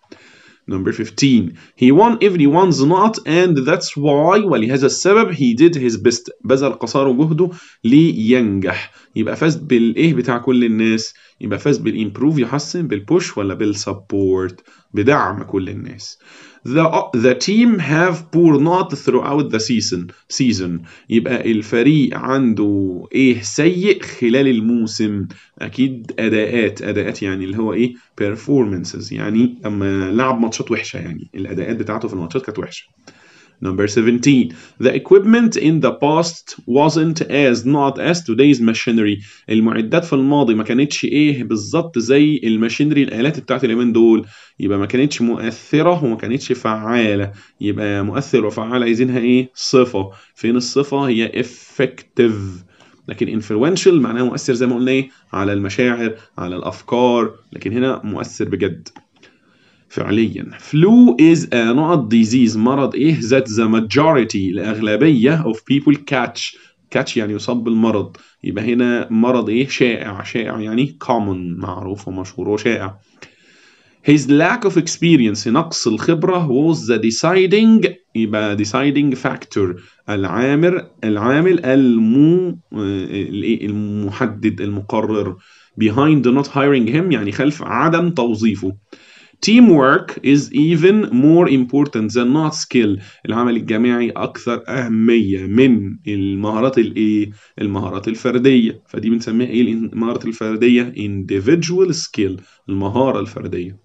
Number 15 He won everyone's not and that's why ولهذا السبب he did his best بذل قصاره جهده لينجح يبقى فاز بالايه بتاع كل الناس يبقى فاز بالimprove يحسن بالpush ولا بالsupport بدعم كل الناس the, the team have poor not throughout the season season يبقى الفريق عنده ايه سيء خلال الموسم اكيد اداءات اداءات يعني اللي هو ايه performances يعني لما لعب ماتشات وحشه يعني الاداءات بتاعته في الماتشات كانت وحشه Number 17. The equipment in the past wasn't as not as today's machinery. المعدات في الماضي ما كانتش ايه بالظبط زي الماشينري الآلات بتاعت اليومين دول. يبقى ما كانتش مؤثرة وما كانتش فعالة. يبقى مؤثر وفعال عايزينها ايه؟ صفة. فين الصفة؟ هي effective. لكن influential معناها مؤثر زي ما قلنا ايه؟ على المشاعر، على الأفكار، لكن هنا مؤثر بجد. فعليا flu is a نقط disease مرض ايه that the majority الأغلبية of people catch catch يعني يصاب بالمرض يبقى هنا مرض ايه شائع شائع يعني common معروف ومشهور وشائع His lack of experience نقص الخبرة was the deciding يبقى deciding factor العامل العامل المو آه، المحدد المقرر behind not hiring him يعني خلف عدم توظيفه teamwork is even more important than not skill العمل الجماعي أكثر أهمية من المهارات الإيه؟ المهارات الفردية فدي بنسميها إيه المهارات الفردية individual skill المهارة الفردية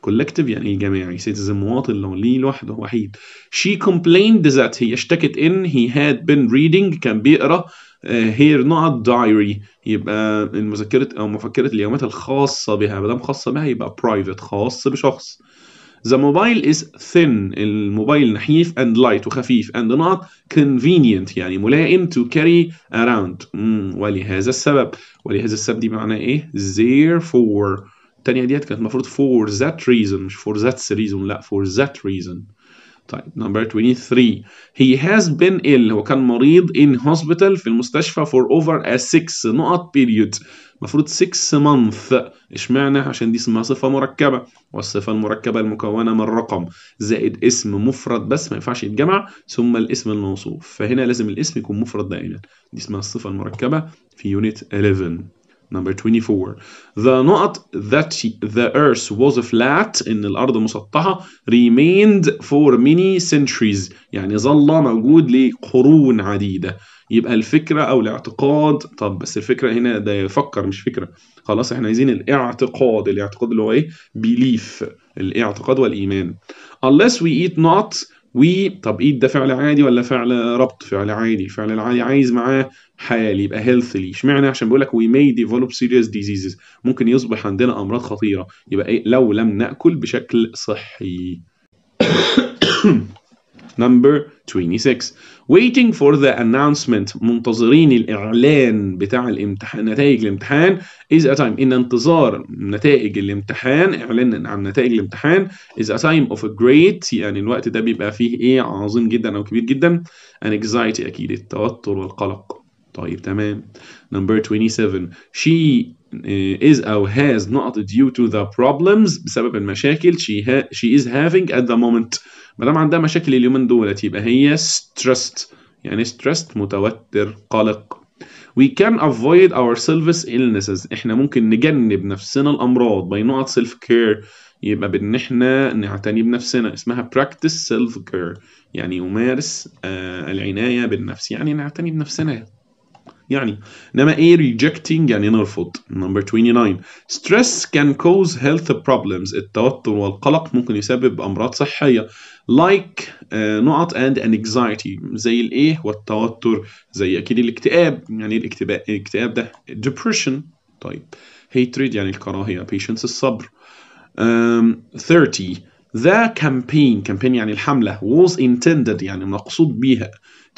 كولكتيف يعني الجماعي سيتيزن مواطن لو ليه لوحده وحيد she complained that هي اشتكت ان he had been reading كان بيقرا هير نوع دايري يبقى المذكره او مفكره اليومات الخاصه بها ما دام خاصه بها يبقى برايفت خاص بشخص The mobile is thin الموبايل نحيف and light وخفيف and not convenient يعني ملائم to carry around مم. ولهذا السبب ولهذا السبب دي معناه ايه therefore التانية ديت كانت المفروض for that reason مش for that reason لا for that reason طيب نمبر 23 he has been ill هو كان مريض in hospital في المستشفى for over a 6 نقط period المفروض 6 month اشمعنى عشان دي اسمها صفة مركبة والصفة المركبة المكونة من رقم زائد اسم مفرد بس ما ينفعش يتجمع ثم الاسم الموصوف فهنا لازم الاسم يكون مفرد دائما دي اسمها الصفة المركبة في يونت 11 Number 24. The نقط that the earth was flat إن الأرض مسطحة remained for many centuries يعني ظل موجود لقرون عديدة يبقى الفكرة أو الاعتقاد طب بس الفكرة هنا ده يفكر مش فكرة خلاص احنا عايزين الاعتقاد الاعتقاد اللي هو ايه belief الاعتقاد والإيمان unless we eat not و طب ايد ده فعل عادي ولا فعل ربط فعل عادي فعل العادي عايز معاه حال يبقى هيلثلي اشمعنى عشان بيقول لك وي مي ديفلوب سيريس ديزيزز ممكن يصبح عندنا امراض خطيره يبقى ايه لو لم ناكل بشكل صحي number 26 waiting for the announcement منتظرين الإعلان بتاع الامتحان نتائج الامتحان is a time إن انتظار نتائج الامتحان إعلان عن نتائج الامتحان is a time of a great يعني الوقت ده بيبقى فيه إيه عظيم جدا أو كبير جدا anxiety أكيد التوتر والقلق طيب تمام number 27 she uh, is or has not due to the problems بسبب المشاكل she, she is having at the moment ما دام عندها مشاكل اليومين دولت يبقى هي stressed يعني stressed متوتر قلق we can avoid ourselves illnesses احنا ممكن نجنب نفسنا الامراض بنقط سيلف كير يبقى بان احنا نعتني بنفسنا اسمها practice self care يعني يمارس آه العنايه بالنفس يعني نعتني بنفسنا يعني انما ايه rejecting يعني نرفض number 29 stress can cause health problems التوتر والقلق ممكن يسبب امراض صحيه like آه، نقط and anxiety زي الايه والتوتر زي اكيد الاكتئاب يعني إيه الاكتئاب الاكتئاب ده depression طيب hatred يعني الكراهيه patience الصبر um, 30 The campaign campaign يعني الحملة was intended يعني مقصود بيها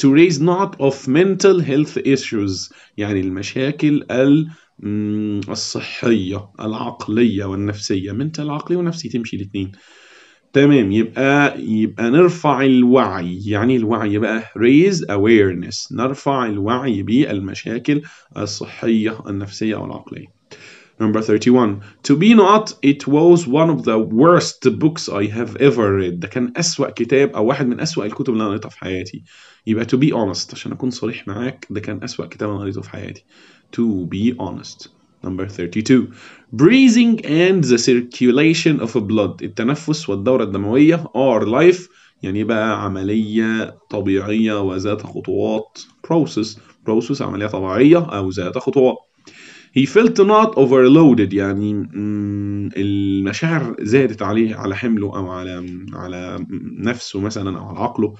to raise not of mental health issues يعني المشاكل الصحية العقلية والنفسية mental عقلي ونفسي تمشي الاثنين تمام يبقى يبقى نرفع الوعي يعني الوعي بقى raise awareness نرفع الوعي بالمشاكل الصحية النفسية والعقلية Number 31 To be not it was one of the worst books I have ever read ده كان أسوأ كتاب أو واحد من أسوأ الكتب اللي أنا قريتها في حياتي يبقى to be honest عشان أكون صريح معاك ده كان أسوأ كتاب أنا قريته في حياتي To be honest Number 32 breathing and the circulation of blood التنفس والدورة الدموية are life يعني بقى عملية طبيعية وذات خطوات process process عملية طبيعية أو ذات خطوات he felt not overloaded يعني المشاعر زادت عليه على حمله أو على على نفسه مثلا أو على عقله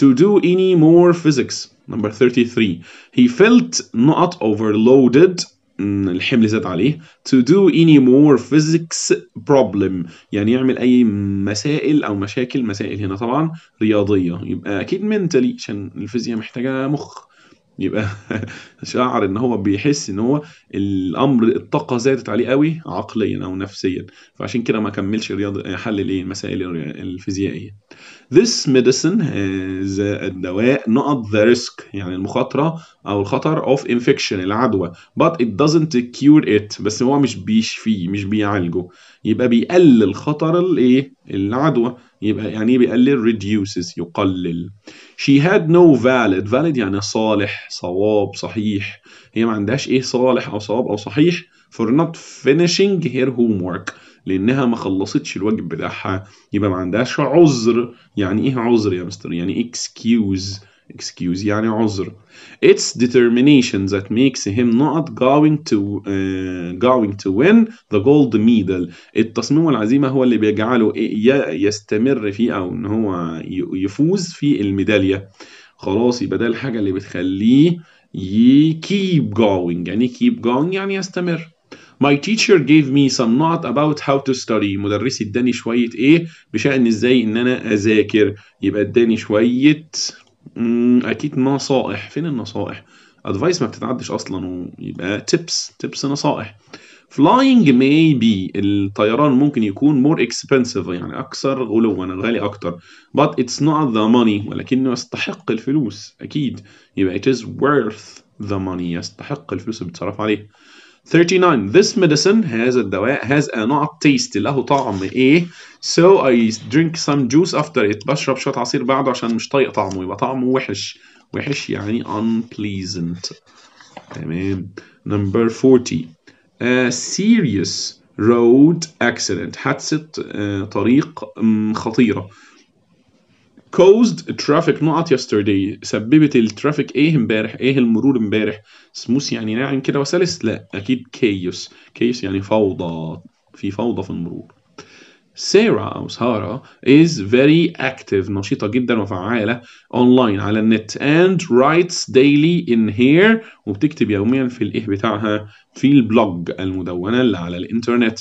to do any more physics number 33 he felt not overloaded الحمل زاد عليه to do any more physics problem يعني يعمل اي مسائل او مشاكل مسائل هنا طبعا رياضيه يبقى اكيد منتلي عشان الفيزياء محتاجه مخ يبقى شعر ان هو بيحس ان هو الامر الطاقه زادت عليه قوي عقليا او نفسيا فعشان كده ما كملش رياضه حل الايه المسائل الفيزيائيه This medicine is الدواء نقط the risk يعني المخاطرة أو الخطر of infection العدوى but it doesn't cure it بس هو مش بيشفيه مش بيعالجه يبقى بيقلل خطر الإيه العدوى يبقى يعني إيه بيقلل reduces يقلل she had no valid valid يعني صالح صواب صحيح هي ما عندهاش إيه صالح أو صواب أو صحيح for not finishing her homework لانها ما خلصتش الواجب بتاعها يبقى ما عندهاش عذر يعني ايه عذر يا مستر يعني اكسكيوز اكسكيوز يعني عذر it's determination that makes him not going to uh, going to win the gold medal التصميم والعزيمة هو اللي بيجعله إيه، يستمر في أو إن هو يفوز في الميدالية خلاص يبقى ده الحاجة اللي بتخليه keep going يعني keep going يعني يستمر My teacher gave me some not about how to study مدرسي اداني شوية ايه بشأن ازاي ان انا اذاكر يبقى اداني شوية اكيد نصائح فين النصائح ادفايس ما بتتعدش اصلا ويبقى tips. tips نصائح فلاينج may be الطيران ممكن يكون more expensive يعني أكثر غلوا غالي أكتر but it's not the money ولكنه يستحق الفلوس أكيد يبقى it is worth the money يستحق الفلوس اللي بتصرف عليه 39 this medicine هذا الدواء has a not taste له طعم ايه so I drink some juice after it بشرب شويه عصير بعده عشان مش طايق طعمه يبقى طعمه وحش وحش يعني unpleasant تمام number 40 a serious road accident حادثة طريق خطيرة caused traffic نقط yesterday سببت الترافيك ايه امبارح ايه المرور امبارح سموث يعني ناعم كده وسلس لا اكيد كيوس كيوس يعني فوضى في فوضى في المرور سارة أو سارة is very active نشيطة جدا وفعالة online على النت and writes daily in here وبتكتب يوميا في الإيه بتاعها في البلوج المدونة اللي على الإنترنت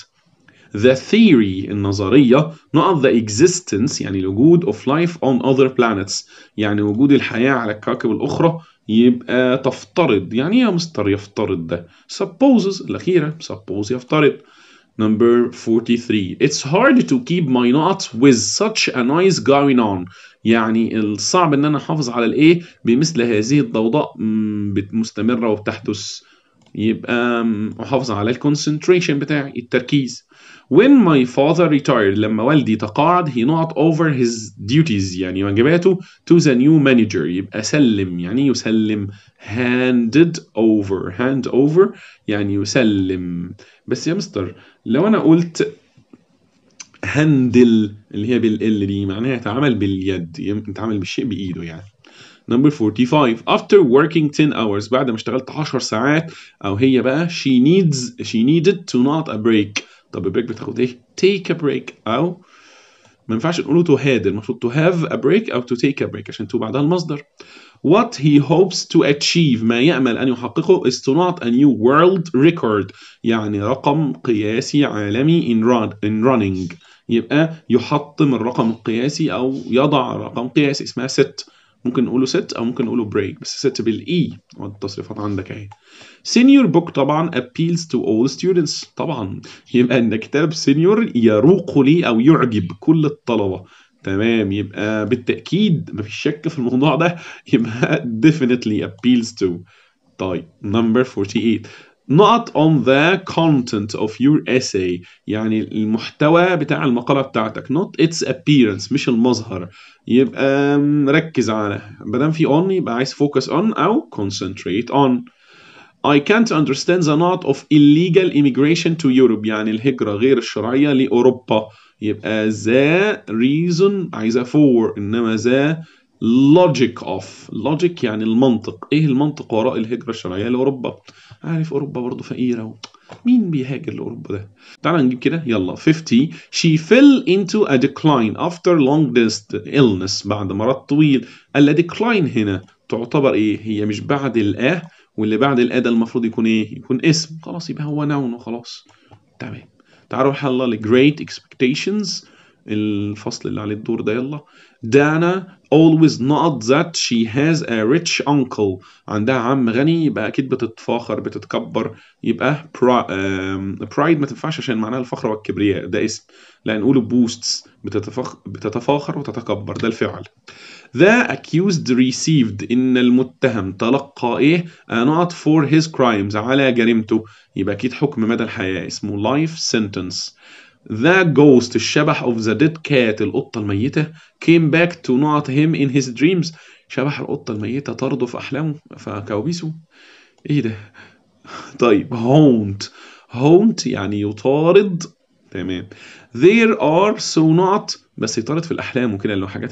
the theory النظرية not the existence يعني الوجود of life on other planets يعني وجود الحياة على الكواكب الأخرى يبقى تفترض يعني إيه يا مستر يفترض ده supposes الأخيرة suppose يفترض Number 43 It's hard to keep my not with such a noise going on يعني الصعب ان انا احافظ على الايه بمثل هذه الضوضاء مستمرة وبتحدث يبقى احافظ على الكونسنتريشن بتاعي التركيز when my father retired لما والدي تقاعد he not over his duties يعني واجباته to the new manager يبقى سلم يعني يسلم handed over hand over يعني يسلم بس يا مستر لو انا قلت handle, اللي هي بالال دي معناها يتعامل باليد يتعامل بالشيء بايده يعني Number 45 after working 10 hours بعد ما اشتغلت 10 ساعات او هي بقى she needs she needed to not a break طب البريك بتاخد ايه تيك ا بريك او ما ينفعش نقوله تو هاد المفروض تو هاف ا بريك او تو تيك ا بريك عشان تو بعدها المصدر what he hopes to achieve ما يأمل أن يحققه is to not a new world record يعني رقم قياسي عالمي in, run, in running يبقى يحطم الرقم القياسي أو يضع رقم قياسي اسمها set ممكن نقوله ست او ممكن نقوله break بس ست بالاي التصريفات عندك اهي senior book طبعا appeals to all students طبعا يبقى ان كتاب senior يروق لي او يعجب كل الطلبه تمام يبقى بالتاكيد مفيش شك في الموضوع ده يبقى definitely appeals to طيب number 48 not on the content of your essay يعني المحتوى بتاع المقالة بتاعتك not its appearance مش المظهر يبقى ركز على بدل في on يبقى عايز focus on أو concentrate on I can't understand the not of illegal immigration to Europe يعني الهجرة غير الشرعية لأوروبا يبقى the reason عايزة for إنما the logic of logic يعني المنطق إيه المنطق وراء الهجرة الشرعية لأوروبا عارف اوروبا برضه فقيره و... مين بيهاجر لاوروبا ده؟ تعالى نجيب كده يلا 50 she fell into a decline after long dist illness بعد مرض طويل الا decline هنا تعتبر ايه؟ هي مش بعد الاه واللي بعد الاه ده المفروض يكون ايه؟ يكون اسم خلاص يبقى هو نون وخلاص تمام تعالوا حل لجريت expectations الفصل اللي عليه الدور ده يلا دانا always not that she has a rich uncle عندها عم غني يبقى اكيد بتتفاخر بتتكبر يبقى برايد ما تنفعش عشان معناها الفخر والكبرياء ده اسم لا نقوله بوستس بتتفخ... بتتفاخر وتتكبر ده الفعل The accused received إن المتهم تلقى إيه a not for his crimes على جريمته يبقى أكيد حكم مدى الحياة اسمه life sentence The ghost الشبح of the dead cat القطة الميتة came back to not him in his dreams شبح القطة الميتة طرده في أحلامه فكوابيسه. إيه ده؟ طيب haunt haunt يعني يطارد تمام there are so not بس يطارد في الاحلام وكده اللي هو حاجات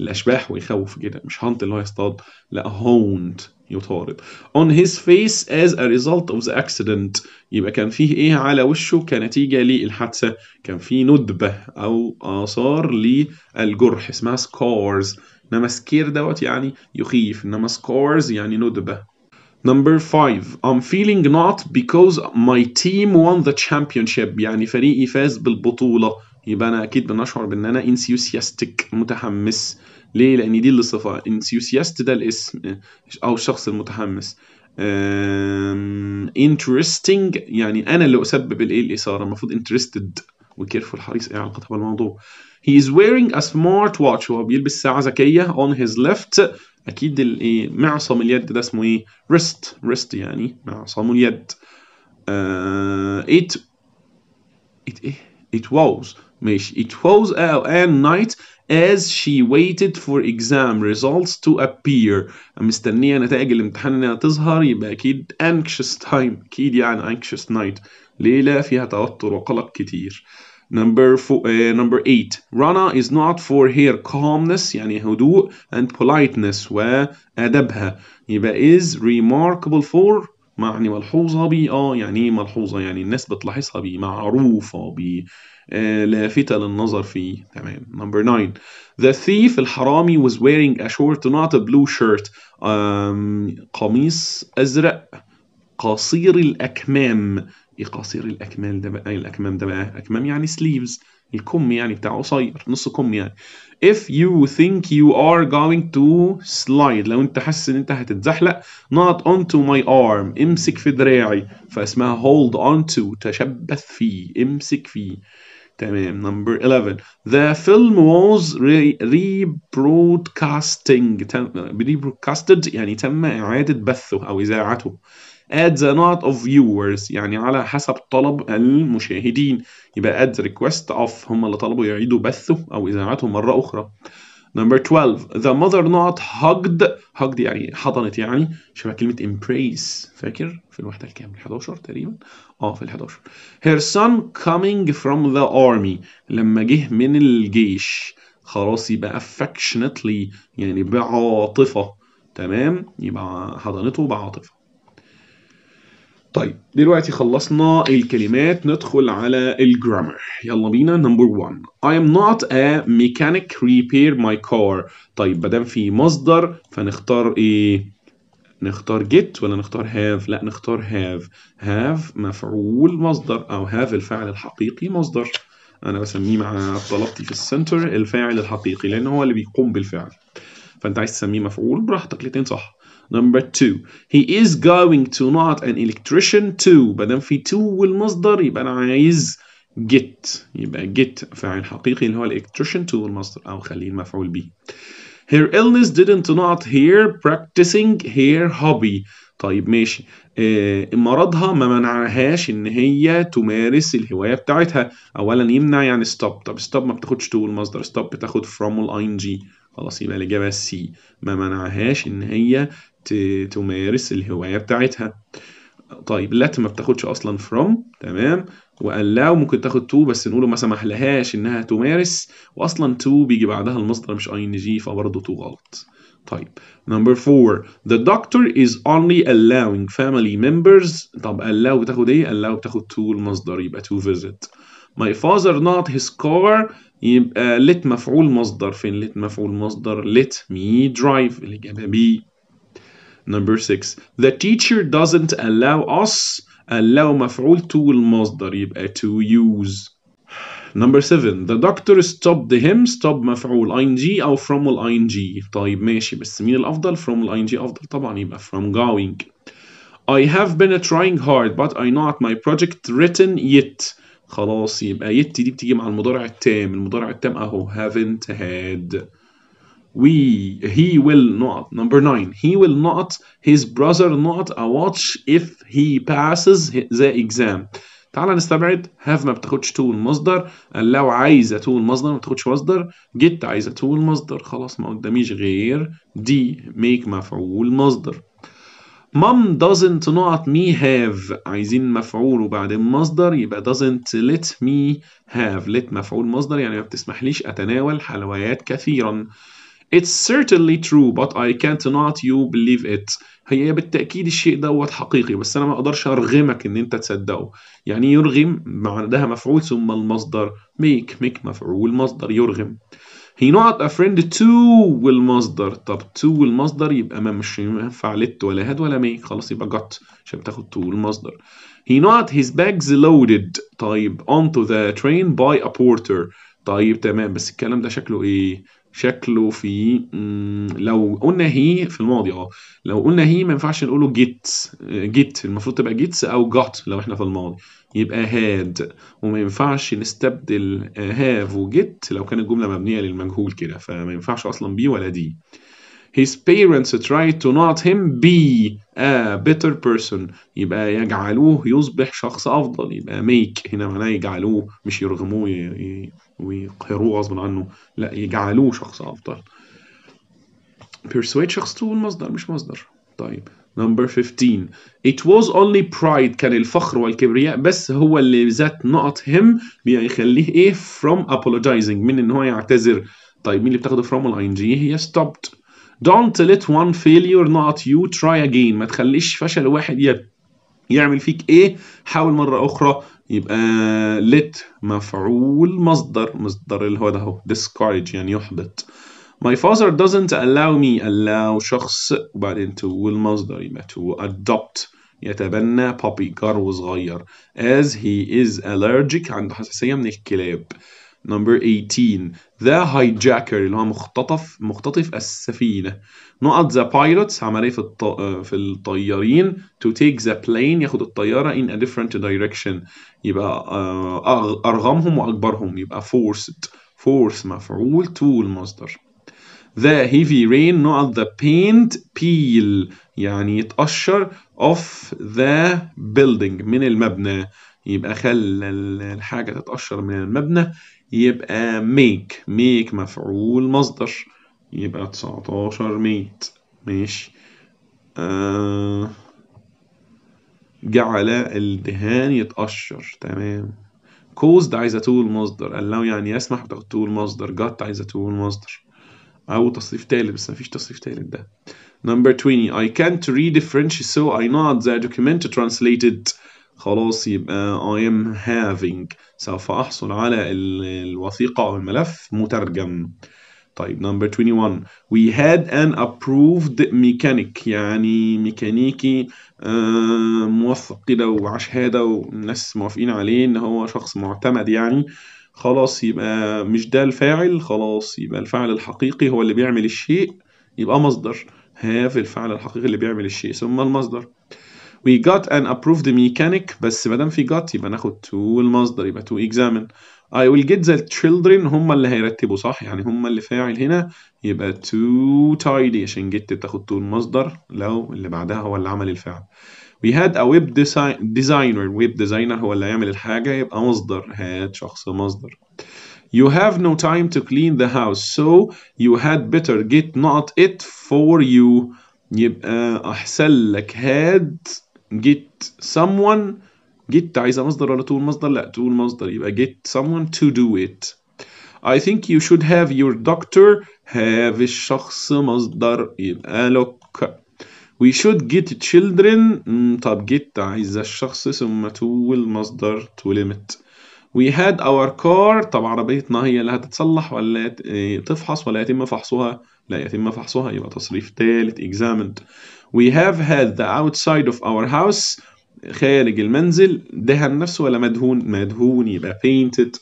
الاشباح ويخوف كده مش هانت اللي هو يصطاد لا هونت يطارد on his face as a result of the accident يبقى كان فيه ايه على وشه كنتيجه للحادثه كان فيه ندبه او اثار للجرح اسمها scars انما سكير دوت يعني يخيف انما scars يعني ندبه Number five, I'm feeling not because my team won the championship يعني فريقي فاز بالبطولة يبقى أنا أكيد بنشعر بإن أنا enthusiastic متحمس ليه؟ لأن دي الصفة enthusiast ده الاسم أو الشخص المتحمس interesting يعني أنا اللي أسبب الإيه الإثارة المفروض interested وكيرفول حريص إيه علاقتها بالموضوع He is wearing a smart watch وهو بيلبس ساعة ذكية on his left اكيد الايه معصم اليد ده اسمه ايه ريست ريست يعني معصم اليد آه it ايه it was ماشي it was an night as she waited for exam results to appear مستنيه نتائج الامتحان انها تظهر يبقى اكيد anxious time اكيد يعني anxious night ليله فيها توتر وقلق كتير Number four, uh, number eight. Rana is not for her calmness يعني هدوء and politeness وأدبها يبقى is remarkable for يعني ملحوظة بي اه يعني ملحوظة يعني الناس بتلاحظها بي معروفة بي آه لافتة للنظر فيه تمام number 9 the thief الحرامي was wearing a short not a blue shirt قميص أزرق قصير الأكمام ايه قصير الاكمام ده بقى الاكمام ده بقى اكمام يعني سليفز الكم يعني بتاعه قصير نص كم يعني if you think you are going to slide لو انت حاسس ان انت هتتزحلق not onto my arm امسك في دراعي فاسمها hold onto تشبث فيه امسك فيه تمام number 11 the film was re broadcasting تم re- يعني تم إعادة بثه أو إذاعته at the not of viewers يعني على حسب طلب المشاهدين يبقى at the request of هم اللي طلبوا يعيدوا بثه أو إذاعته مرة أخرى Number 12 The mother not hugged hugged يعني حضنت يعني شبه كلمة embrace فاكر في الوحدة الكام 11 تقريبا اه في ال 11 Her son coming from the army لما جه من الجيش خلاص يبقى affectionately يعني بعاطفة تمام يبقى حضنته بعاطفة طيب دلوقتي خلصنا الكلمات ندخل على الجرامر يلا بينا نمبر 1 I am not a mechanic repair my car طيب بدل في مصدر فنختار ايه نختار get ولا نختار have لا نختار have have مفعول مصدر او have الفاعل الحقيقي مصدر انا بسميه مع طلبتي في السنتر الفاعل الحقيقي لان هو اللي بيقوم بالفعل فانت عايز تسميه مفعول براحتك الاتنين صح Number two. He is going to not an electrician to. مادام في to والمصدر يبقى أنا عايز get يبقى get فعل حقيقي اللي هو electrician to والمصدر أو خليه المفعول به. Her illness didn't not here practicing her hobby. طيب ماشي إيه مرضها ما منعهاش ان هي تمارس الهوايه بتاعتها اولا يمنع يعني ستوب طب ستوب ما بتاخدش تو المصدر ستوب بتاخد فروم الاين جي خلاص يبقى الاجابه سي ما منعهاش ان هي تمارس الهواية بتاعتها طيب لات ما بتاخدش اصلا from تمام واللاو ممكن تاخد to بس نقوله ما سمحلهاش انها تمارس واصلا to بيجي بعدها المصدر مش ing فبرضه to غلط طيب number four the doctor is only allowing family members طب allow بتاخد ايه allow بتاخد to المصدر يبقى to visit my father not his car يبقى let مفعول مصدر فين let مفعول مصدر let me drive الإجابة بي Number six. The teacher doesn't allow us allow مفعول to المصدر يبقى to use. Number seven. The doctor stopped him stop مفعول ing أو from ال ing. طيب ماشي بس مين الأفضل؟ from ال ing أفضل طبعا يبقى from going. I have been trying hard but I not my project written yet. خلاص يبقى يت دي بتيجي مع المضارع التام، المضارع التام أهو haven't had. we he will not number nine he will not his brother not a uh, watch if he passes the exam تعال نستبعد have ما بتاخدش to المصدر لو عايزه to المصدر ما بتاخدش مصدر get عايزه to المصدر خلاص ما قداميش غير دي make مفعول مصدر mom doesn't not me have عايزين مفعول وبعدين مصدر يبقى doesn't let me have let مفعول مصدر يعني ما بتسمحليش اتناول حلويات كثيرا It's certainly true but I can't not you believe it هي بالتأكيد الشيء دوت حقيقي بس أنا ما أقدرش أرغمك إن أنت تصدقه يعني يرغم بعدها مفعول ثم المصدر make make مفعول مصدر يرغم he not a friend to والمصدر طب to والمصدر يبقى ما مش ينفع let ولا had ولا make خلاص يبقى got عشان بتاخد to والمصدر he not his bags loaded طيب onto the train by a porter طيب تمام بس الكلام ده شكله ايه شكله في لو قلنا هي في الماضي اه لو قلنا هي ما ينفعش نقوله جيت جيت المفروض تبقى جيتس او جات لو احنا في الماضي يبقى هاد وما ينفعش نستبدل هاف آه، وجيت لو كانت جمله مبنيه للمجهول كده فما ينفعش اصلا بي ولا دي his parents tried to not him be a better person يبقى يجعلوه يصبح شخص أفضل يبقى make هنا معناه يجعلوه مش يرغموه ويقهروه غصب عنه لا يجعلوه شخص أفضل persuade شخص تقول مصدر مش مصدر طيب Number 15 It was only pride كان الفخر والكبرياء بس هو اللي ذات نقط him بيخليه ايه from apologizing من ان هو يعتذر طيب مين اللي بتاخده from ال ing هي stopped Don't let one failure not you try again ما تخليش فشل واحد يعمل فيك ايه حاول مرة اخرى يبقى let مفعول مصدر مصدر اللي هو ده هو discourage يعني يحبط My father doesn't allow me allow شخص وبعدين to المصدر يبقى to adopt يتبنى puppy جرو صغير as he is allergic عنده حساسية من الكلاب Number 18 The Hijacker اللي هو مختطف مختطف السفينة نقط the pilots عملية في الط... آه، في الطيارين to take the plane ياخد الطيارة in a different direction يبقى آه، أغ... أرغمهم وأكبرهم يبقى forced force مفعول to المصدر the heavy rain نقط the paint peel يعني يتقشر of the building من المبنى يبقى خلى الحاجة تتقشر من المبنى يبقى ميك ميك مفعول مصدر يبقى تسعتاشر ميت ماشي آه جعل الدهان يتقشر تمام caused عايزة تقول مصدر قال لو يعني يسمح بتاخد تقول مصدر جت عايزة تقول مصدر أو تصريف تالت بس مفيش تصريف تالت ده number 20 I can't read French so I not the document translated خلاص يبقى I am having سوف أحصل على الوثيقة أو الملف مترجم طيب نمبر 21 we had an approved mechanic يعني ميكانيكي آه، موثق كده ومعاه هذا والناس موافقين عليه إن هو شخص معتمد يعني خلاص يبقى مش ده الفاعل خلاص يبقى الفاعل الحقيقي هو اللي بيعمل الشيء يبقى مصدر have الفعل الحقيقي اللي بيعمل الشيء ثم المصدر we got an approved mechanic بس ما دام في got يبقى ناخد to المصدر يبقى to examine I will get the children هم اللي هيرتبوا صح يعني هم اللي فاعل هنا يبقى to tidy عشان get تاخد to المصدر لو اللي بعدها هو اللي عمل الفعل we had a web design designer web designer هو اللي هيعمل الحاجة يبقى مصدر هاد شخص مصدر You have no time to clean the house so you had better get not it for you يبقى أحسن لك هاد get someone get عايزة مصدر ولا تقول مصدر لا تقول مصدر يبقى get someone to do it I think you should have your doctor have الشخص مصدر يبقى look we should get children طب get عايزة الشخص ثم تقول مصدر to limit we had our car طب عربيتنا هي اللي هتتصلح ولا تفحص ولا يتم فحصها لا يتم فحصها يبقى تصريف ثالث examined we have had the outside of our house خارج المنزل دهن نفسه ولا مدهون مدهون يبقى painted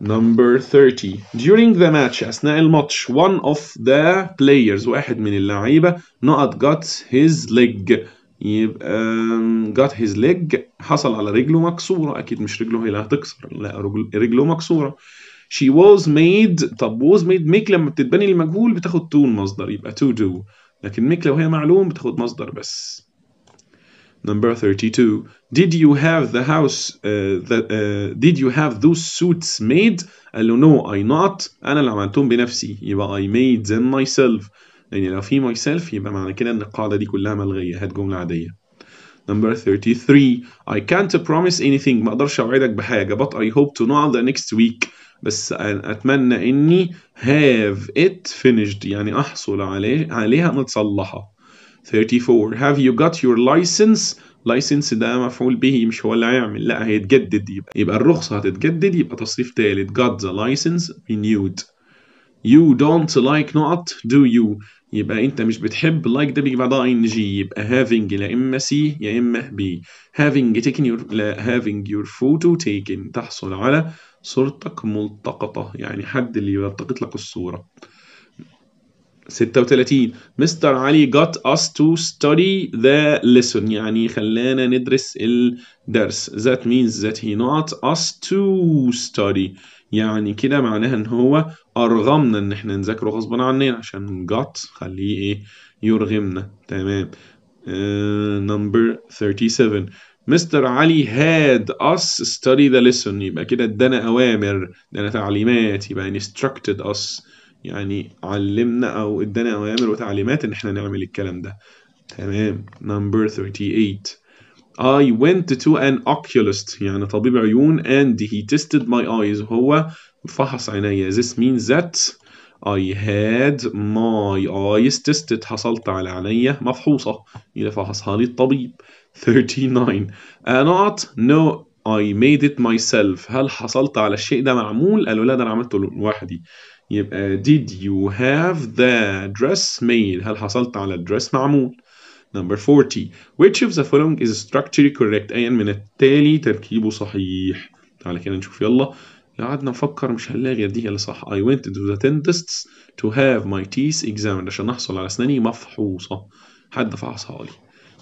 number 30 during the match أثناء الماتش one of the players واحد من اللعيبة not got his leg يبقى um، got his leg حصل على رجله مكسورة أكيد مش رجله هي اللي هتكسر لا رجله مكسورة she was made طب was made make لما بتتبني المجهول بتاخد تو المصدر يبقى to do لكن make لو هي معلوم بتاخد مصدر بس Number 32 Did you have the house uh, the, uh, Did you have those suits made قال له no I not أنا اللي عملتهم بنفسي يبقى I made them myself يعني لو في myself يبقى معنى كده إن القاعدة دي كلها ملغية هات جملة عادية Number 33 I can't promise anything ما أقدرش أوعدك بحاجة but I hope to know the next week بس اتمنى اني have it finished يعني احصل عليه عليها ان اتصلحها 34 have you got your license license ده مفعول به مش هو اللي هيعمل لا هيتجدد يبقى يبقى الرخصه هتتجدد يبقى تصريف ثالث got the license renewed you don't like not do you يبقى انت مش بتحب لايك like ده بيجي بعدها ان جي يبقى having لا اما سي يا اما بي having taken your لا having your photo taken تحصل على صورتك ملتقطة يعني حد اللي يلتقط لك الصورة 36 مستر علي got us to study the lesson يعني خلانا ندرس الدرس that means that he not us to study يعني كده معناها ان هو ارغمنا ان احنا نذاكره غصبا عننا عشان got خليه ايه يرغمنا تمام uh, number 37 مستر علي had us study the lesson يبقى كده ادانا أوامر ادانا تعليمات يبقى يعني instructed us يعني علمنا أو ادانا أوامر وتعليمات إن احنا نعمل الكلام ده تمام نمبر 38 I went to an oculist يعني طبيب عيون and he tested my eyes هو فحص عينيا this means that I had my eyes tested حصلت على عينيا مفحوصة إذا فحصها لي الطبيب 39 not No I made it myself هل حصلت على الشيء ده معمول؟ قالوا لا ده أنا عملته لوحدي يبقى آه، did you have the dress made هل حصلت على الدرس معمول؟ Number 40 Which of the following is structurally correct أي من التالي تركيبه صحيح تعالى كده نشوف يلا قعدنا نفكر مش هنلاقي غير دي اللي صح I went to the dentist to have my teeth examined عشان أحصل على أسناني مفحوصة حد فحصها لي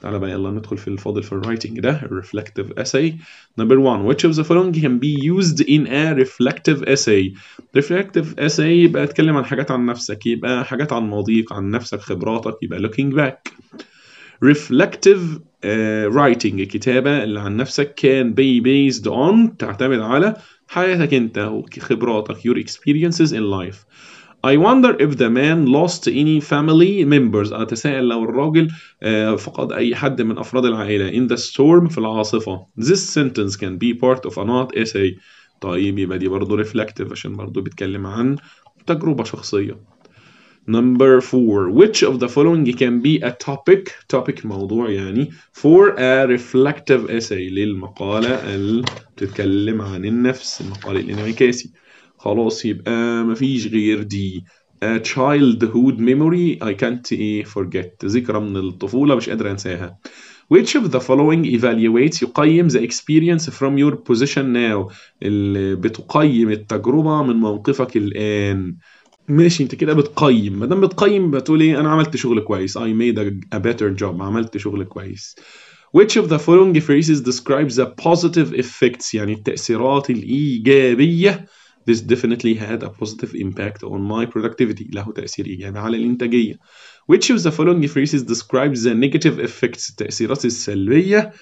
تعالى بقى يلا ندخل في الفاضل في الرايتنج ده reflective essay number one which of the following can be used in a reflective essay reflective essay يبقى اتكلم عن حاجات عن نفسك يبقى حاجات عن ماضيك عن نفسك خبراتك يبقى looking back reflective uh, writing الكتابة اللي عن نفسك can be based on تعتمد على حياتك انت وخبراتك your experiences in life I wonder if the man lost any family members أتساءل لو الراجل فقد أي حد من أفراد العائلة in the storm في العاصفة This sentence can be part of a not essay طيب يبقى دي برضه reflective عشان برضه بيتكلم عن تجربة شخصية Number four, which of the following can be a topic, topic موضوع يعني for a reflective essay للمقالة اللي بتتكلم عن النفس المقال الانعكاسي. خلاص يبقى مفيش غير دي A childhood memory I can't forget ذكرى من الطفولة مش قادر أنساها Which of the following evaluates يقيم the experience from your position now اللي بتقيم التجربة من موقفك الآن ماشي انت كده بتقيم ما دام بتقيم بتقول ايه انا عملت شغل كويس I made a better job عملت شغل كويس Which of the following phrases describes the positive effects يعني التأثيرات الإيجابية This definitely had a positive impact on my productivity له تأثير إيجابي على الإنتاجية Which of the following phrases describes the negative effects التأثيرات السلبية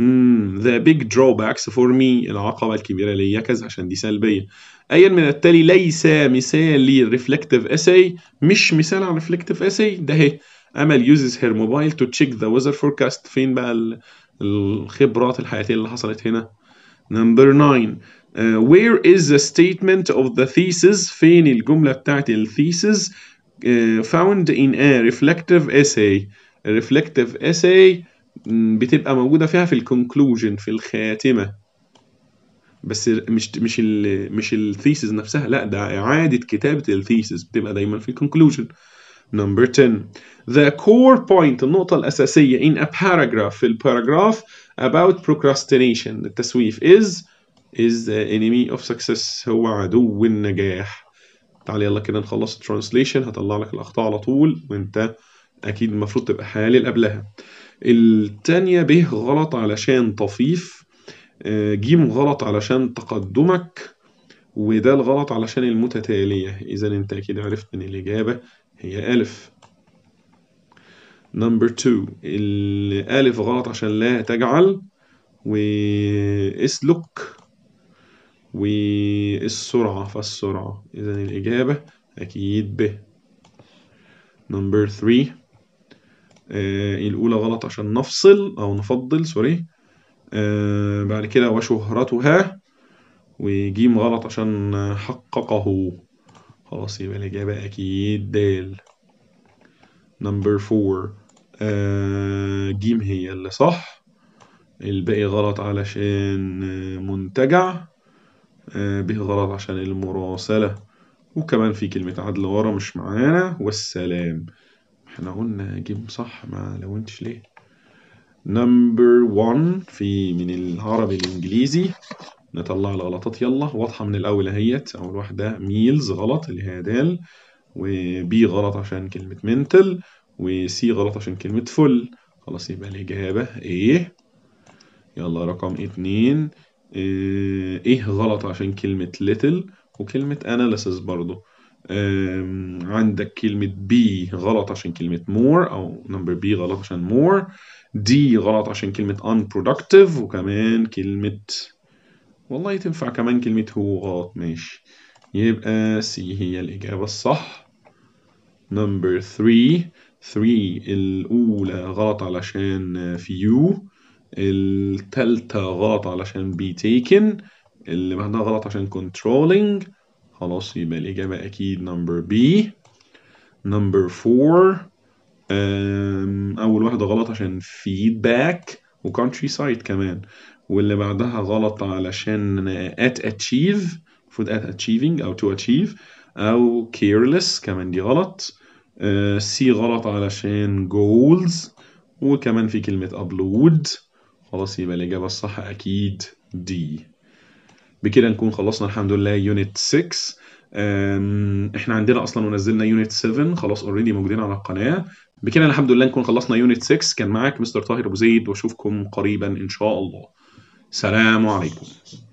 mm, The big drawbacks for me العقبة الكبيرة ليا كذا عشان دي سلبية أيا من التالي ليس مثال للريفلكتيف essay مش مثال على reflective essay ده هي أمل uses her mobile to check the weather forecast فين بقى الخبرات الحياتية اللي حصلت هنا Number 9 Uh, where is the statement of the thesis فين الجملة بتاعت thesis uh, found in a reflective essay a reflective essay بتبقى موجودة فيها في الكونكلوجن في الخاتمة بس مش مش ال مش thesis نفسها لا ده إعادة كتابة thesis بتبقى دايما في الكونكلوجن Number 10. The core point النقطة الأساسية in a paragraph في الباراجراف about procrastination التسويف is is the enemy of success هو عدو النجاح تعال يلا كده نخلص الترانسليشن هطلع لك الاخطاء على طول وانت اكيد المفروض تبقى حالل قبلها التانية ب غلط علشان طفيف آه، ج غلط علشان تقدمك وده الغلط علشان المتتالية إذا أنت أكيد عرفت إن الإجابة هي ألف نمبر 2 الألف غلط عشان لا تجعل واسلك والسرعة فالسرعة إذا الإجابة أكيد ب نمبر 3 آه الأولى غلط عشان نفصل أو نفضل سوري آه بعد كده وشهرتها وجيم غلط عشان حققه خلاص يبقى الإجابة أكيد دال نمبر 4 آه جيم هي اللي صح الباقي غلط علشان آه، منتجع آه، به غرض عشان المراسلة وكمان في كلمة عدل ورا مش معانا والسلام احنا قلنا جيم صح ما لونتش ليه نمبر 1 في من العربي الانجليزي نطلع الغلطات يلا واضحة من الأول أهيت أول واحدة ميلز غلط اللي هي دال وبي غلط عشان كلمة منتل وسي غلط عشان كلمة فل خلاص يبقى الإجابة إيه يلا رقم اتنين إيه،, ايه غلط عشان كلمة little وكلمة analysis برضو عندك كلمة B غلط عشان كلمة more أو number B غلط عشان more D غلط عشان كلمة unproductive وكمان كلمة والله تنفع كمان كلمة هو غلط ماشي يبقى C هي الإجابة الصح number 3 3 الأولى غلط علشان في التالتة غلط علشان بي تيكن اللي بعدها غلط عشان كنترولينج خلاص يبقى الإجابة أكيد نمبر بي نمبر فور أول واحدة غلط عشان فيدباك وكونتري سايت كمان واللي بعدها غلط علشان at achieve المفروض at achieving أو to achieve أو careless كمان دي غلط سي آه، غلط علشان goals وكمان في كلمة upload خلاص يبقى الإجابة الصح أكيد دي بكده نكون خلصنا الحمد لله يونت 6 احنا عندنا اصلا ونزلنا يونت 7 خلاص اوريدي موجودين على القناه بكده الحمد لله نكون خلصنا يونت 6 كان معاك مستر طاهر ابو زيد واشوفكم قريبا ان شاء الله سلام عليكم